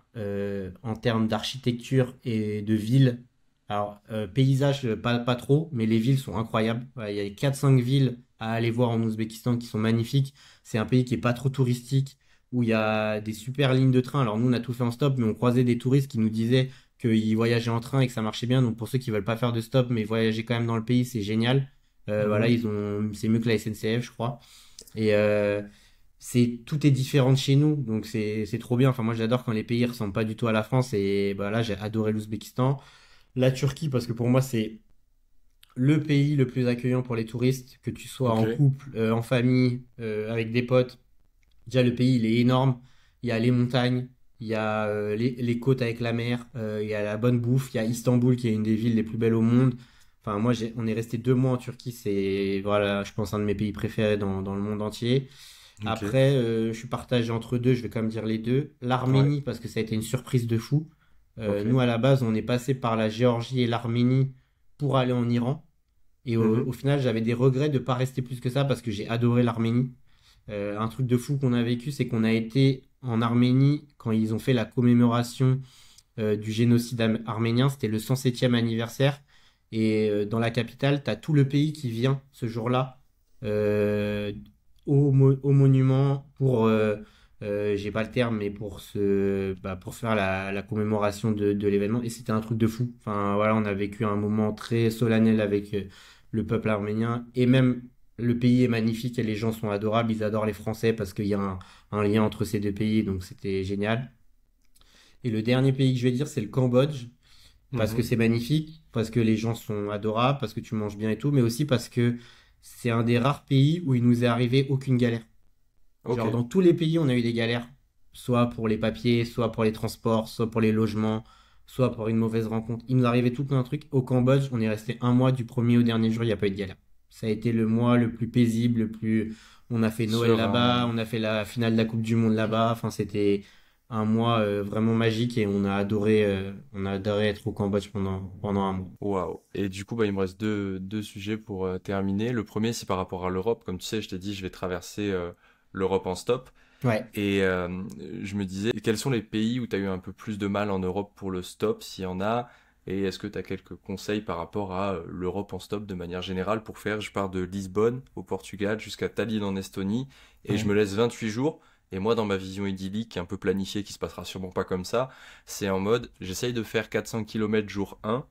en termes d'architecture et de ville. Alors, paysage, pas, trop, mais les villes sont incroyables. Il y a 4-5 villes à aller voir en Ouzbékistan qui sont magnifiques. C'est un pays qui est pas trop touristique, où il y a des super lignes de train. Alors, nous, on a tout fait en stop, mais on croisait des touristes qui nous disaient qu'ils voyageaient en train et que ça marchait bien. Donc, pour ceux qui veulent pas faire de stop, mais voyager quand même dans le pays, c'est génial. Euh, ah voilà, ils ont, c'est mieux que la SNCF, je crois. Et euh, c'est tout est différent de chez nous, donc c'est trop bien. Enfin, moi, j'adore quand les pays ne ressemblent pas du tout à la France. Et bah là, j'ai adoré l'Ouzbékistan, la Turquie, parce que pour moi, c'est le pays le plus accueillant pour les touristes, que tu sois en couple, euh, en famille, avec des potes. Déjà, le pays, il est énorme. Il y a les montagnes, il y a les, côtes avec la mer, il y a la bonne bouffe, il y a Istanbul qui est une des villes les plus belles au monde. Enfin, moi, on est resté deux mois en Turquie. C'est, voilà, je pense, un de mes pays préférés dans, dans le monde entier. Après, euh, je suis partagé entre deux, je vais quand même dire les deux. L'Arménie, parce que ça a été une surprise de fou. Euh, nous, à la base, on est passé par la Géorgie et l'Arménie pour aller en Iran. Et au, mhm. final, j'avais des regrets de ne pas rester plus que ça parce que j'ai adoré l'Arménie. Euh, un truc de fou qu'on a vécu, c'est qu'on a été en Arménie quand ils ont fait la commémoration du génocide arménien. C'était le 107e anniversaire. Et euh, dans la capitale, tu as tout le pays qui vient ce jour-là euh, au, au, monument pour, euh, n'ai euh, j'ai pas le terme, mais pour, se, bah, pour faire la, la commémoration de, de l'événement. Et c'était un truc de fou. Enfin voilà, on a vécu un moment très solennel avec le peuple arménien. Et même le pays est magnifique et les gens sont adorables. Ils adorent les Français parce qu'il y a un lien entre ces deux pays. Donc c'était génial. Et le dernier pays que je vais dire, c'est le Cambodge parce mhm. que c'est magnifique, parce que les gens sont adorables, parce que tu manges bien et tout, mais aussi parce que c'est un des rares pays où il nous est arrivé aucune galère. Genre dans tous les pays, on a eu des galères, soit pour les papiers, soit pour les transports, soit pour les logements, soit pour une mauvaise rencontre. Il nous arrivait tout plein de Au Cambodge, on est resté un mois du premier au dernier jour, il n'y a pas eu de galère. Ça a été le mois le plus paisible, le plus. On a fait Noël là-bas, on a fait la finale de la Coupe du Monde là-bas. Enfin, c'était un mois euh, vraiment magique et on a adoré, euh, on a adoré être au Cambodge pendant, pendant un mois. Waouh. Et du coup, bah, il me reste deux, deux sujets pour euh, terminer. Le premier, c'est par rapport à l'Europe. Comme tu sais, je t'ai dit, je vais traverser l'Europe en stop. Ouais. Et je me disais, quels sont les pays où tu as eu un peu plus de mal en Europe pour le stop, s'il y en a et est-ce que tu as quelques conseils par rapport à l'Europe en stop de manière générale pour faire Je pars de Lisbonne au Portugal jusqu'à Tallinn en Estonie et je me laisse 28 jours et moi, dans ma vision idyllique, un peu planifiée, qui se passera sûrement pas comme ça, c'est en mode j'essaye de faire 400 km jour 1,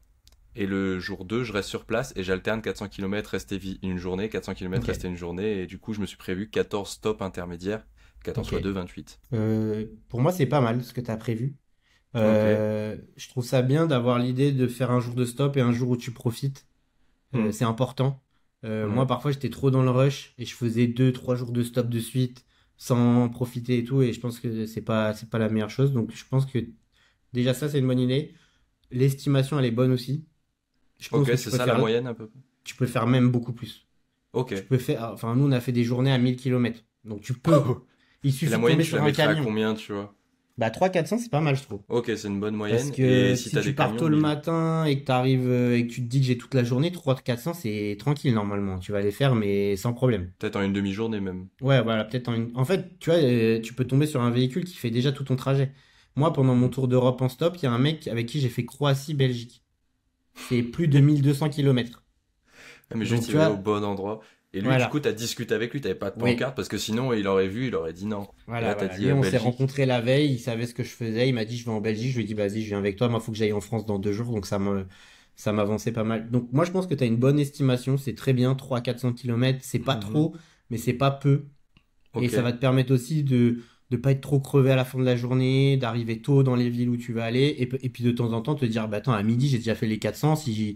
et le jour 2, je reste sur place et j'alterne 400 km rester une journée, 400 km rester une journée. Et du coup, je me suis prévu 14 stops intermédiaires, 14 fois 2, 28. Euh, pour moi, c'est pas mal ce que tu as prévu. Euh, je trouve ça bien d'avoir l'idée de faire un jour de stop et un jour où tu profites. Euh, hmm. c'est important. Hmm. Moi, parfois, j'étais trop dans le rush et je faisais 2-3 jours de stop de suite sans profiter et tout. Et je pense que c'est pas, c'est pas la meilleure chose. Donc je pense que déjà ça, c'est une bonne idée. L'estimation, elle est bonne aussi. Je pense que c'est ça la moyenne un peu. Tu peux faire même beaucoup plus. Ok. Tu peux faire, enfin, nous, on a fait des journées à 1000 km. Donc tu peux. Oh il suffit la moyenne, combien, tu vois bah 3-400 c'est pas mal je trouve. Ok c'est une bonne moyenne. que si, tu pars tôt le matin et que arrives euh, et que tu te dis que j'ai toute la journée, 3-400 c'est tranquille normalement. Tu vas les faire mais sans problème. Peut-être en une demi-journée même. Ouais voilà peut-être en une... En fait tu vois euh, tu peux tomber sur un véhicule qui fait déjà tout ton trajet. Moi pendant mon tour d'Europe en stop il y a un mec avec qui j'ai fait Croatie-Belgique. C'est plus de 1200 km. Ah, mais je suis tu au bon endroit. Et lui, du coup, tu discuté avec lui, tu pas de pancarte carte parce que sinon, il aurait vu, il aurait dit non. Voilà, euh, on s'est rencontré la veille, il savait ce que je faisais, il m'a dit je vais en Belgique, je lui ai dit vas-y, je viens avec toi, moi, il faut que j'aille en France dans deux jours, donc ça m'avançait pas mal. Donc moi, je pense que tu as une bonne estimation, c'est très bien, 300-400 km, c'est pas mhm. trop, mais c'est pas peu. Et ça va te permettre aussi de ne pas être trop crevé à la fin de la journée, d'arriver tôt dans les villes où tu vas aller, et, puis de temps en temps te dire, bah attends, à midi, j'ai déjà fait les 400, si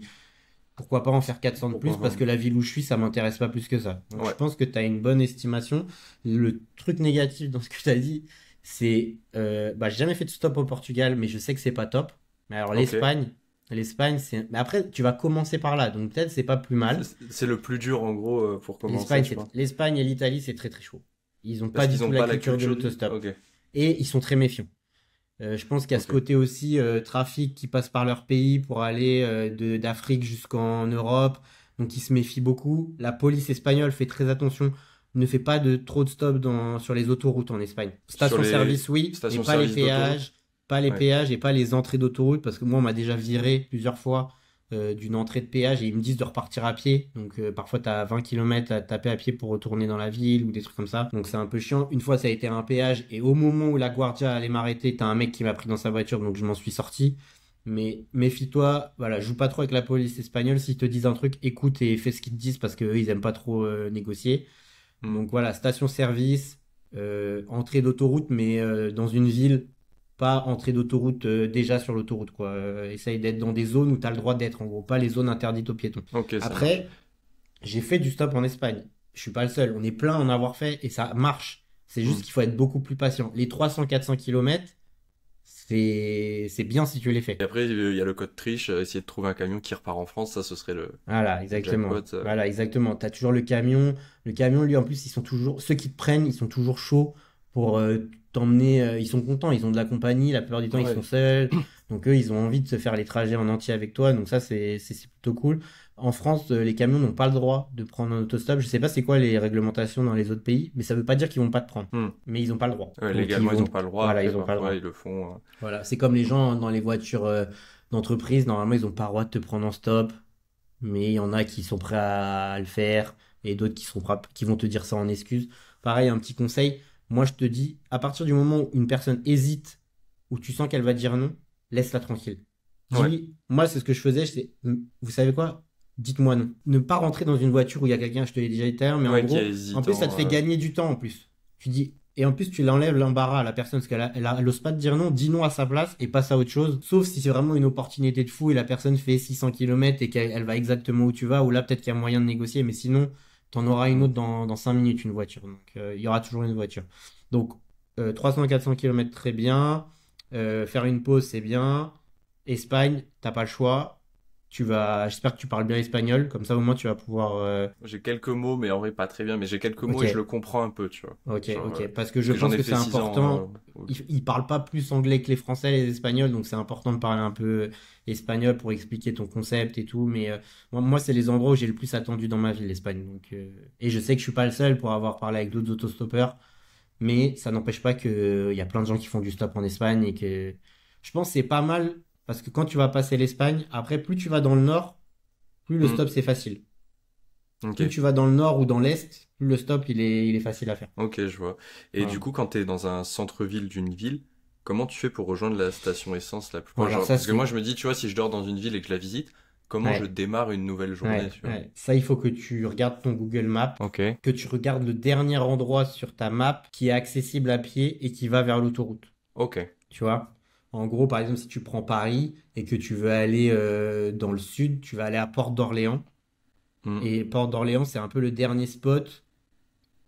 pourquoi pas en faire 400 de plus parce que la ville où je suis, ça m'intéresse pas plus que ça. Je pense que tu as une bonne estimation. Le truc négatif dans ce que tu as dit, c'est. Euh, bah, j'ai jamais fait de stop au Portugal, mais je sais que c'est pas top. Mais alors, l'Espagne. L'Espagne, c'est. Mais après, tu vas commencer par là, donc peut-être c'est pas plus mal. C'est le plus dur en gros euh, pour commencer. L'Espagne et l'Italie, c'est très très chaud. Ils ont pas du tout la, culture, de l'autostop. Et ils sont très méfiants. Euh, je pense qu'il y a ce côté aussi euh, trafic qui passe par leur pays pour aller euh, d'Afrique jusqu'en Europe. Donc ils se méfient beaucoup. La police espagnole fait très attention, ne fait pas de trop de stops sur les autoroutes en Espagne. Station-service, oui, mais pas les péages, pas les péages et pas les entrées d'autoroute parce que moi on m'a déjà viré plusieurs fois euh, d'une entrée de péage et ils me disent de repartir à pied. Donc parfois euh, parfois t'as 20 km à taper à pied pour retourner dans la ville ou des trucs comme ça. Donc c'est un peu chiant. Une fois ça a été un péage et au moment où la Guardia allait m'arrêter, t'as un mec qui m'a pris dans sa voiture donc je m'en suis sorti. Mais méfie-toi, voilà, joue pas trop avec la police espagnole. S'ils te disent un truc, écoute et fais ce qu'ils te disent parce qu'eux ils aiment pas trop euh, négocier. Hmm. Donc voilà, station-service, entrée d'autoroute mais dans une ville pas entrer d'autoroute euh, déjà sur l'autoroute. quoi. Euh, essaye d'être dans des zones où tu as le droit d'être, en gros, pas les zones interdites aux piétons. Après, j'ai fait du stop en Espagne. Je suis pas le seul. On est plein en avoir fait et ça marche. C'est juste hmm. qu'il faut être beaucoup plus patient. Les 300-400 km, c'est bien si tu les fais. après, il y a le code triche, euh, essayer de trouver un camion qui repart en France, ça ce serait le. Voilà, exactement. Voilà, exactement. Tu as toujours le camion. Le camion, lui, en plus, ils sont toujours. Ceux qui te prennent, ils sont toujours chauds pour euh, t'emmener. Euh, ils sont contents, ils ont de la compagnie, la plupart du temps ils sont seuls. Donc eux, ils ont envie de se faire les trajets en entier avec toi. Donc ça, c'est plutôt cool. En France, euh, les camions n'ont pas le droit de prendre un autostop. Je sais pas c'est quoi les réglementations dans les autres pays, mais ça ne veut pas dire qu'ils vont pas te prendre. Hmm. Mais ils n'ont pas le droit. légalement, ils n'ont pas le droit. ils le font. Hein. Voilà, c'est comme les gens dans les voitures d'entreprise. Normalement, ils n'ont pas le droit de te prendre en stop, mais il y en a qui sont prêts à le faire et d'autres qui sont qui vont te dire ça en excuse. Pareil, un petit conseil moi, je te dis, à partir du moment où une personne hésite, ou tu sens qu'elle va dire non, laisse-la tranquille. moi, c'est ce que je faisais, c'est, vous savez quoi Dites-moi non. Ne pas rentrer dans une voiture où il y a quelqu'un, je te l'ai déjà dit, mais en gros, en plus, ça te fait gagner du temps en plus. Tu dis, et en plus, tu l'enlèves l'embarras à la personne, parce qu'elle n'ose elle, pas te dire non, dis non à sa place et passe à autre chose, sauf si c'est vraiment une opportunité de fou et la personne fait 600 km et qu'elle va exactement où tu vas, ou là, peut-être qu'il y a moyen de négocier, mais sinon, t'en auras une autre dans, dans 5 minutes, une voiture. Donc, euh, il y aura toujours une voiture. Donc, 300-400 euh, km, très bien. Euh, faire une pause, c'est bien. Espagne, t'as pas le choix. Tu vas, j'espère que tu parles bien espagnol, comme ça au moins tu vas pouvoir. Euh, j'ai quelques mots, mais en vrai pas très bien, mais j'ai quelques mots et je le comprends un peu, tu vois. Ok, ok, euh, parce que je pense que c'est important. Hein, ils, parlent pas plus anglais que les Français, les Espagnols, donc c'est important de parler un peu euh, espagnol pour expliquer ton concept et tout. Mais moi, moi c'est les endroits où j'ai le plus attendu dans ma vie, l'Espagne. Donc, et je sais que je suis pas le seul pour avoir parlé avec d'autres autostoppeurs, mais ça n'empêche pas que il y a plein de gens qui font du stop en Espagne et que je pense c'est pas mal parce que quand tu vas passer l'Espagne, après, plus tu vas dans le nord, plus le mm. stop c'est facile. Plus tu vas dans le nord ou dans l'est, plus le stop il est, facile à faire. Ok, je vois. Et du coup, quand tu es dans un centre-ville d'une ville, comment tu fais pour rejoindre la station essence la plus proche Parce que moi, je me dis, tu vois, si je dors dans une ville et que je la visite, comment je démarre une nouvelle journée Ça, il faut que tu regardes ton Google Map, que tu regardes le dernier endroit sur ta map qui est accessible à pied et qui va vers l'autoroute. Ok. Tu vois en gros, par exemple, si tu prends Paris et que tu veux aller euh, dans le sud, tu vas aller à Porte d'Orléans. Mm. Et Porte d'Orléans, c'est un peu le dernier spot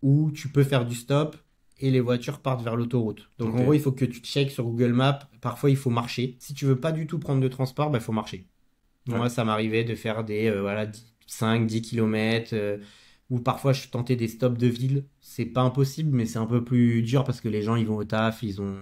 où tu peux faire du stop et les voitures partent vers l'autoroute. Donc en gros, il faut que tu checkes sur Google Maps. Parfois, il faut marcher. Si tu veux pas du tout prendre de transport, il bah, faut marcher. Moi, ça m'arrivait de faire des euh, voilà, 5, 10 km. ou parfois je tentais des stops de ville. C'est pas impossible, mais c'est un peu plus dur parce que les gens ils vont au taf, ils ont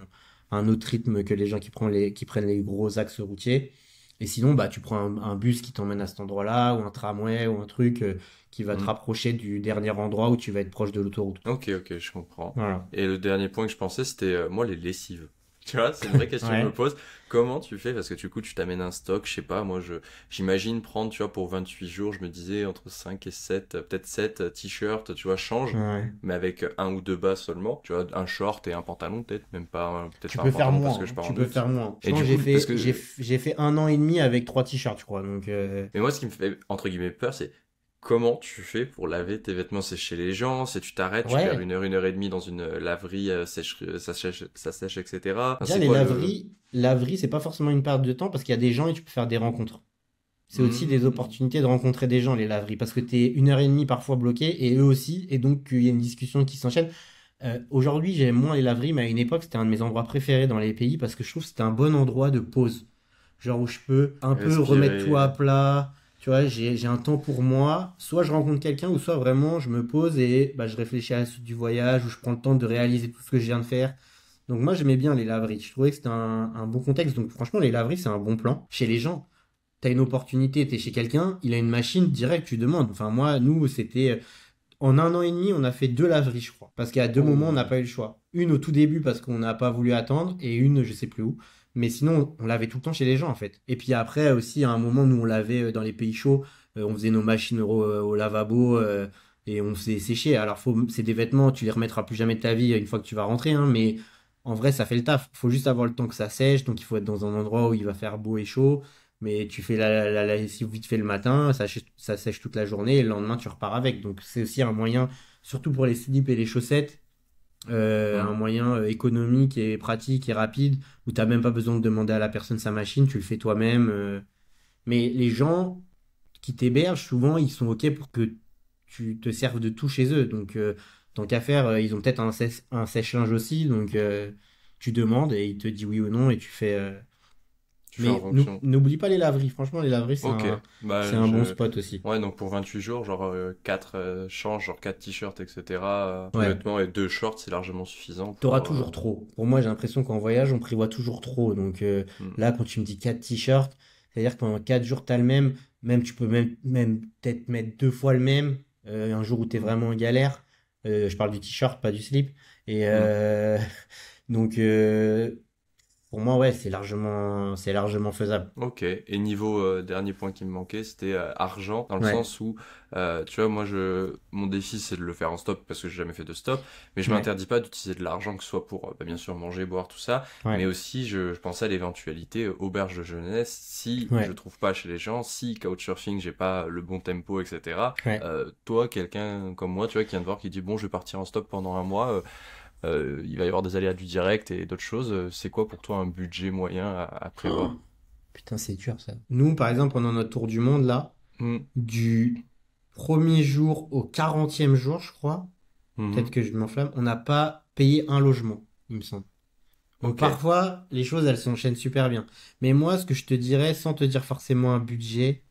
un autre rythme que les gens qui prennent les, qui prennent les gros axes routiers. Et sinon, bah, tu prends un, bus qui t'emmène à cet endroit-là, ou un tramway, ou un truc euh, qui va te mm. rapprocher du dernier endroit où tu vas être proche de l'autoroute. Ok, ok, je comprends. Et le dernier point que je pensais, c'était, euh, moi, les lessives. Tu vois, c'est une vraie question que je me pose. Comment tu fais Parce que du coup, tu t'amènes un stock, je sais pas, moi, je j'imagine prendre, tu vois, pour 28 jours, je me disais entre 5 et 7, peut-être 7 euh, t-shirts, tu vois, change, mais avec un ou deux bas seulement, tu vois, un short et un pantalon, peut-être, même pas, euh, peut-être pas peux un faire moins, parce que je pars tu peux faire moins. Et j'ai fait, j'ai fait un an et demi avec trois t-shirts, je crois, donc. Euh, mais moi, ce qui me fait, entre guillemets, peur, c'est comment tu fais pour laver tes vêtements sécher les gens Si tu t'arrêtes, tu perds une heure, une heure et demie dans une euh, laverie, euh, euh, ça, sèche, ça sèche, etc. Enfin, les laveries, c'est pas forcément une perte de temps parce qu'il y a des gens et tu peux faire des rencontres. C'est aussi mmh. des opportunités de rencontrer des gens, les laveries, parce que tu es une heure et demie parfois bloqué et eux aussi, et donc il y a une discussion qui s'enchaîne. Aujourd'hui, j'aime moins les laveries, mais à une époque, c'était un de mes endroits préférés dans les pays parce que je trouve que c'était un bon endroit de pause. Genre où je peux un peu remettre tout à plat, j'ai un temps pour moi. Soit je rencontre quelqu'un, ou soit vraiment je me pose et bah, je réfléchis à la suite du voyage, ou je prends le temps de réaliser tout ce que je viens de faire. Donc moi, j'aimais bien les laveries. Je trouvais que c'était un, bon contexte. Donc franchement, les laveries, c'est un bon plan chez les gens. T'as une opportunité, t'es chez quelqu'un, il a une machine, direct, tu demandes. Enfin, moi, nous, c'était... Euh, en un an et demi, on a fait deux laveries, je crois. Parce qu'à deux oh, moments, on n'a pas eu le choix. Une au tout début parce qu'on n'a pas voulu attendre, et une, je sais plus où. Mais sinon, on l'avait tout le temps chez les gens, en fait. Et puis après, aussi, à un moment, nous, on l'avait euh, dans les pays chauds. Euh, on faisait nos machines euh, au, lavabo et on faisait sécher. Alors, c'est des vêtements, tu les remettras plus jamais de ta vie une fois que tu vas rentrer. Hein, mais en vrai, ça fait le taf. faut juste avoir le temps que ça sèche. Donc, il faut être dans un endroit où il va faire beau et chaud. Mais tu fais la, la, la vite fait le matin, ça, ça sèche toute la journée et le lendemain, tu repars avec. Donc, c'est aussi un moyen, surtout pour les slips et les chaussettes, euh, un moyen euh, économique et pratique et rapide où t'as même pas besoin de demander à la personne sa machine, tu le fais toi-même. Euh. Mais les gens qui t'hébergent, souvent, ils sont OK pour que tu te serves de tout chez eux. Donc, tant qu'à faire, ils ont peut-être un, sèche-linge aussi. Donc, tu demandes et ils te dit oui ou non et tu fais, mais n'oublie pas les laveries, franchement, les laveries, c'est un, bah, bon spot aussi. Ouais, donc pour 28 jours, genre 4 euh, changes, euh, genre 4 t-shirts, etc. Euh, honnêtement, et 2 shorts, c'est largement suffisant. T'auras toujours trop. Pour moi, j'ai l'impression qu'en voyage, on prévoit toujours trop. Donc hmm. là, quand tu me dis 4 t-shirts, c'est-à-dire que pendant 4 jours, t'as le même. Même tu peux même, même peut-être mettre deux fois le même. un jour où t'es vraiment en galère. je parle du t-shirt, pas du slip. Et hmm. donc pour moi, ouais, c'est largement, c'est largement faisable. Ok. Et niveau euh, dernier point qui me manquait, c'était euh, argent, dans le sens où, euh, tu vois, moi, je, mon défi, c'est de le faire en stop parce que j'ai jamais fait de stop, mais je m'interdis pas d'utiliser de l'argent, que ce soit pour, bah, bien sûr, manger, boire, tout ça, mais aussi, je, je pensais à l'éventualité auberge de jeunesse, si je trouve pas chez les gens, si couchsurfing, j'ai pas le bon tempo, etc. toi, quelqu'un comme moi, tu vois, qui vient de voir, qui dit bon, je vais partir en stop pendant un mois euh, il va y avoir des aléas du direct et d'autres choses. C'est quoi pour toi un budget moyen à, prévoir oh. Putain, c'est dur ça. Nous, par exemple, pendant notre tour du monde, là, hmm. du premier jour au 40e jour, je crois, hmm. peut-être que je m'enflamme, on n'a pas payé un logement, il me semble. Donc parfois, les choses, elles s'enchaînent super bien. Mais moi, ce que je te dirais, sans te dire forcément un budget,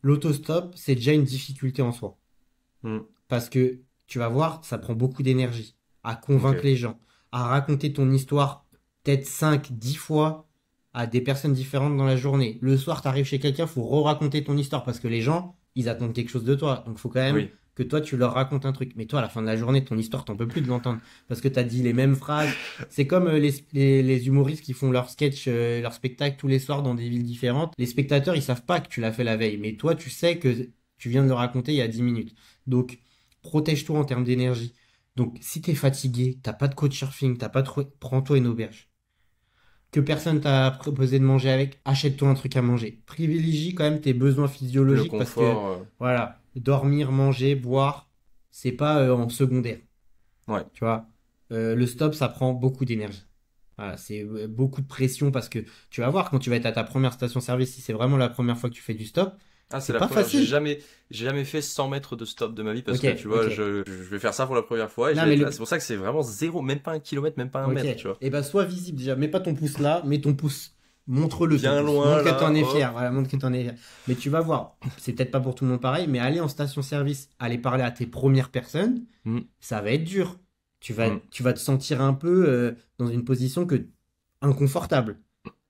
l'autostop, c'est déjà une difficulté en soi. Hmm. Parce que, tu vas voir, ça prend beaucoup d'énergie à convaincre les gens, à raconter ton histoire peut-être 5, 10 fois à des personnes différentes dans la journée. Le soir, tu arrives chez quelqu'un, faut re-raconter ton histoire parce que les gens, ils attendent quelque chose de toi. Donc faut quand même que toi tu leur racontes un truc. Mais toi à la fin de la journée, ton histoire, t'en peux plus de l'entendre parce que tu as dit les mêmes phrases. C'est comme euh, les, humoristes qui font leur sketch, euh, leur spectacle tous les soirs dans des villes différentes. Les spectateurs, ils savent pas que tu l'as fait la veille, mais toi tu sais que tu viens de le raconter il y a 10 minutes. Donc protège-toi en termes d'énergie. Donc, si t'es fatigué, t'as pas de coach surfing, t'as pas de... prends-toi une auberge. Que personne t'a proposé de manger avec, achète-toi un truc à manger. Privilégie quand même tes besoins physiologiques parce que euh. voilà, dormir, manger, boire, c'est pas euh, en secondaire. Ouais. Tu vois, euh, le stop, ça prend beaucoup d'énergie. Voilà, c'est beaucoup de pression parce que tu vas voir quand tu vas être à ta première station-service, si c'est vraiment la première fois que tu fais du stop, ah, c'est la première. J'ai jamais, j'ai jamais fait 100 mètres de stop de ma vie parce que tu vois, je, vais faire ça pour la première fois. C'est pour ça que c'est vraiment zéro, même pas un kilomètre, même pas un mètre, Et eh ben, sois visible déjà. Mets pas ton pouce là, mets ton pouce. Montre-le. Bien loin. Montre que t'en es oh. fier. Voilà, montre t'en es fier. Mais tu vas voir, c'est peut-être pas pour tout le monde pareil, mais aller en station-service, aller parler à tes premières personnes, hmm. ça va être dur. Tu vas, hmm. tu vas te sentir un peu euh, dans une position que inconfortable.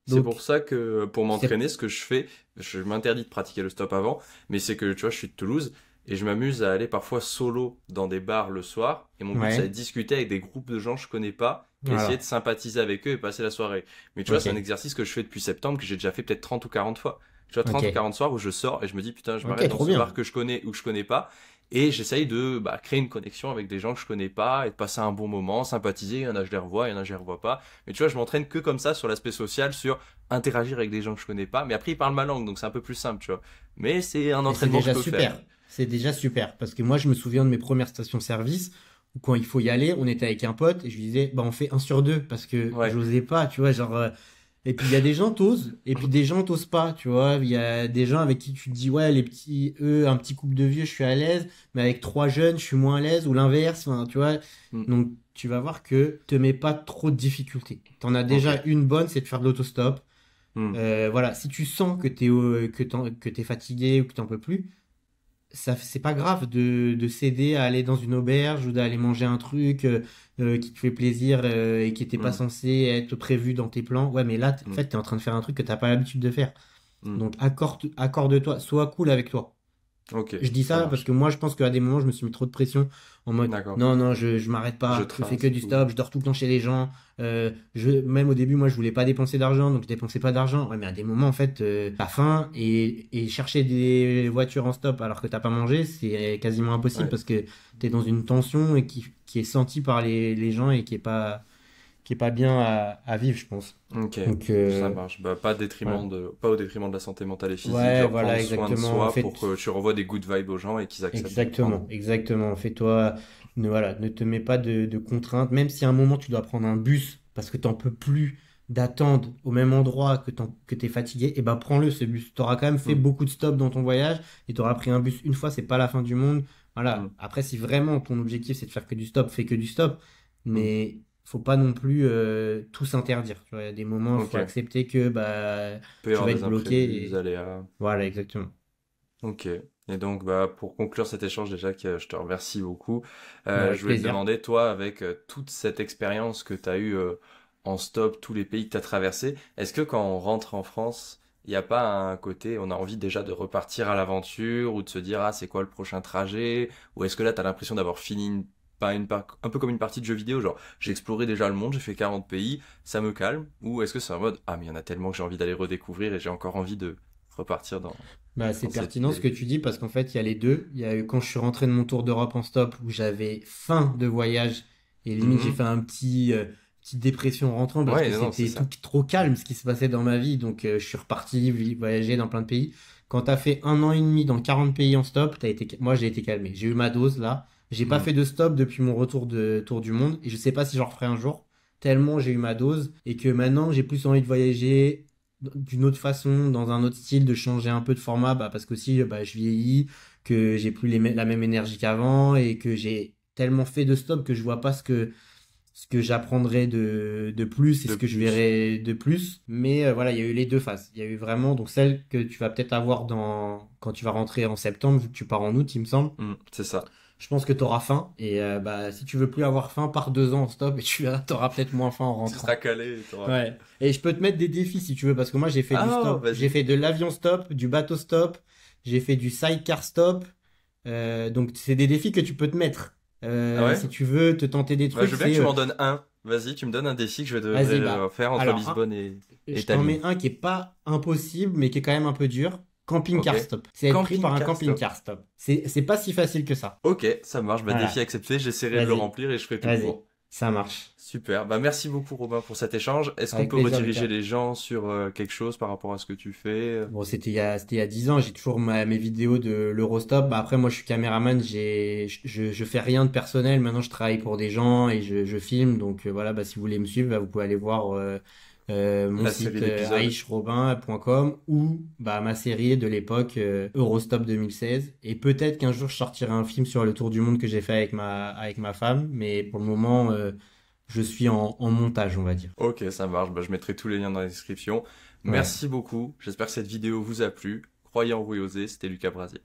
C'est pour ça que pour m'entraîner, ce que je fais, je m'interdis de pratiquer le stop avant, mais c'est que tu vois, je suis de Toulouse et je m'amuse à aller parfois solo dans des bars le soir. Et mon but, c'est de discuter avec des groupes de gens que je connais pas, essayer de sympathiser avec eux et passer la soirée. Mais tu vois, c'est un exercice que je fais depuis septembre, que j'ai déjà fait peut-être 30 ou 40 fois. Tu vois, 30 ou 40 soirs où je sors et je me dis, putain, je m'arrête dans ce bar que je connais ou que je connais pas. Et j'essaye de bah, créer une connexion avec des gens que je connais pas et de passer un bon moment, sympathiser. Il y en a, je les revois, il y en a, je les revois pas. Mais tu vois, je m'entraîne que comme ça sur l'aspect social, sur interagir avec des gens que je connais pas. Mais après, ils parlent ma langue, donc c'est un peu plus simple, tu vois. Mais c'est un entraînement déjà que super. C'est déjà super. Parce que moi, je me souviens de mes premières stations-service où quand il faut y aller, on était avec un pote et je lui disais, bah, on fait un sur deux parce que je j'osais pas, tu vois, genre, euh, et puis il y a des gens t'osent, et puis des gens t'osent pas, tu vois. Il y a des gens avec qui tu te dis ouais les petits, eux un petit couple de vieux, je suis à l'aise, mais avec trois jeunes, je suis moins à l'aise ou l'inverse, tu vois. Mm. Donc tu vas voir que te mets pas trop de difficultés. T'en as déjà une bonne, c'est de faire de l'autostop. Mm. Euh, voilà, si tu sens que tu es euh, que t'es fatigué ou que t'en peux plus, ça c'est pas grave de, de s'aider à aller dans une auberge ou d'aller manger un truc euh, euh, qui te fait plaisir euh, et qui était pas mm. censé être prévu dans tes plans. Ouais, mais là, en mm. fait, tu es en train de faire un truc que t'as pas l'habitude de faire. Mm. Donc, accorde-toi, sois cool avec toi je dis ça, parce que moi, je pense qu'à des moments, je me suis mis trop de pression en mode non, non, je, je m'arrête pas, je, fais que du stop, je dors tout le temps chez les gens. Euh, même au début, moi, je voulais pas dépenser d'argent, donc je dépensais pas d'argent. Ouais, mais à des moments, en fait, euh, faim et, chercher des voitures en stop alors que t'as pas mangé, c'est euh, quasiment impossible parce que t'es dans une tension et qui, est sentie par les, les gens et qui est pas qui est pas bien à, vivre, je pense. Ok. Donc, ça euh, marche. Bah, pas détriment de, pas au détriment de la santé mentale et physique. Ouais, voilà, exactement. Soin de soi pour que tu renvoies des good vibes aux gens et qu'ils acceptent. Exactement, exactement. Fais-toi, ne voilà, ne te mets pas de, contraintes. Même si à un moment tu dois prendre un bus parce que t'en peux plus d'attendre au même endroit que que t'es fatigué, et eh ben prends-le ce bus. T'auras quand même fait mm. beaucoup de stops dans ton voyage et t'auras pris un bus une fois. C'est pas la fin du monde. Voilà. Mm. Après, si vraiment ton objectif c'est de faire que du stop, fais que du stop. Mm. Mais faut pas non plus euh, tout s'interdire. Il y a des moments où il faut accepter que bah, tu vas être bloqué. Voilà, exactement. Ok. Et donc, bah, pour conclure cet échange, déjà, je te remercie beaucoup. Euh, bah, je voulais te demander, toi, avec euh, toute cette expérience que tu as eue en stop, tous les pays que tu as traversés, est-ce que quand on rentre en France, il n'y a pas un côté, on a envie déjà de repartir à l'aventure ou de se dire, ah, c'est quoi le prochain trajet Ou est-ce que là, tu as l'impression d'avoir fini une un peu comme une partie de jeu vidéo, genre j'ai exploré déjà le monde, j'ai fait 40 pays, ça me calme Ou est-ce que c'est un mode ah mais il y en a tellement que j'ai envie d'aller redécouvrir et j'ai encore envie de repartir dans. Bah, c'est pertinent ce que tu dis parce qu'en fait il y a les deux. Il y a eu quand je suis rentré de mon tour d'Europe en stop où j'avais faim de voyage et limite j'ai mhm. fait un petit euh, petite dépression rentrant parce que c'était tout trop calme ce qui se passait dans ma vie donc euh, je suis reparti voyager dans plein de pays. Quand t'as fait un an et demi dans 40 pays en stop, as été... moi j'ai été calmé. J'ai eu ma dose là. J'ai pas mm. fait de stop depuis mon retour de Tour du Monde et je sais pas si j'en referai un jour, tellement j'ai eu ma dose et que maintenant j'ai plus envie de voyager d'une autre façon, dans un autre style, de changer un peu de format, bah, parce que bah, je vieillis, que j'ai plus la même énergie qu'avant et que j'ai tellement fait de stop que je vois pas ce que ce que j'apprendrai de, de plus et ce que je verrai de plus. Mais euh, voilà, il y a eu les deux phases. Il y a eu vraiment donc celle que tu vas peut-être avoir dans quand tu vas rentrer en septembre, vu que tu pars en août, il me semble. Mm, c'est ça je pense que tu auras faim. Et euh, bah, si tu veux plus avoir faim, par deux ans, stop, et tu auras peut-être moins faim en rentrant. Tu seras calé. Ouais. Et je peux te mettre des défis si tu veux, parce que moi j'ai fait du ah, stop. J'ai fait de l'avion stop, du bateau stop, j'ai fait du sidecar stop. Euh, donc c'est des défis que tu peux te mettre. Euh, ah si tu veux te tenter des bah, trucs. je veux bien que tu m'en donnes un. Vas-y, tu me donnes un défi que je vais devoir faire bah, entre Lisbonne et, et Je t'en mets un qui est pas impossible, mais qui est quand même un peu dur. Camping car stop. C'est être pris par un camping car stop. C'est pas si facile que ça. Ok, ça marche. Bah, défi accepté. J'essaierai de le remplir et je ferai tout pour. Ça marche. Super. Bah, merci beaucoup, Robin, pour cet échange. Est-ce qu'on peut rediriger les gens sur euh, quelque chose par rapport à ce que tu fais Bon, c'était il, y a, 10 ans. J'ai toujours mes vidéos de l'Eurostop. Bah, après, moi, je suis caméraman. Je, je fais rien de personnel. Maintenant, je travaille pour des gens et je, filme. Donc, euh, voilà, bah, si vous voulez me suivre, bah, vous pouvez aller voir. Euh, euh, mon site aishrobin.com ou bah, ma série de l'époque euh, Eurostop 2016. Et peut-être qu'un jour je sortirai un film sur le tour du monde que j'ai fait avec ma, avec ma femme, mais pour le moment euh, je suis en, montage, on va dire. Ok, ça marche, bah, je mettrai tous les liens dans la description. Merci beaucoup, j'espère que cette vidéo vous a plu. Croyez en vous et osez, c'était Lucas Brasier.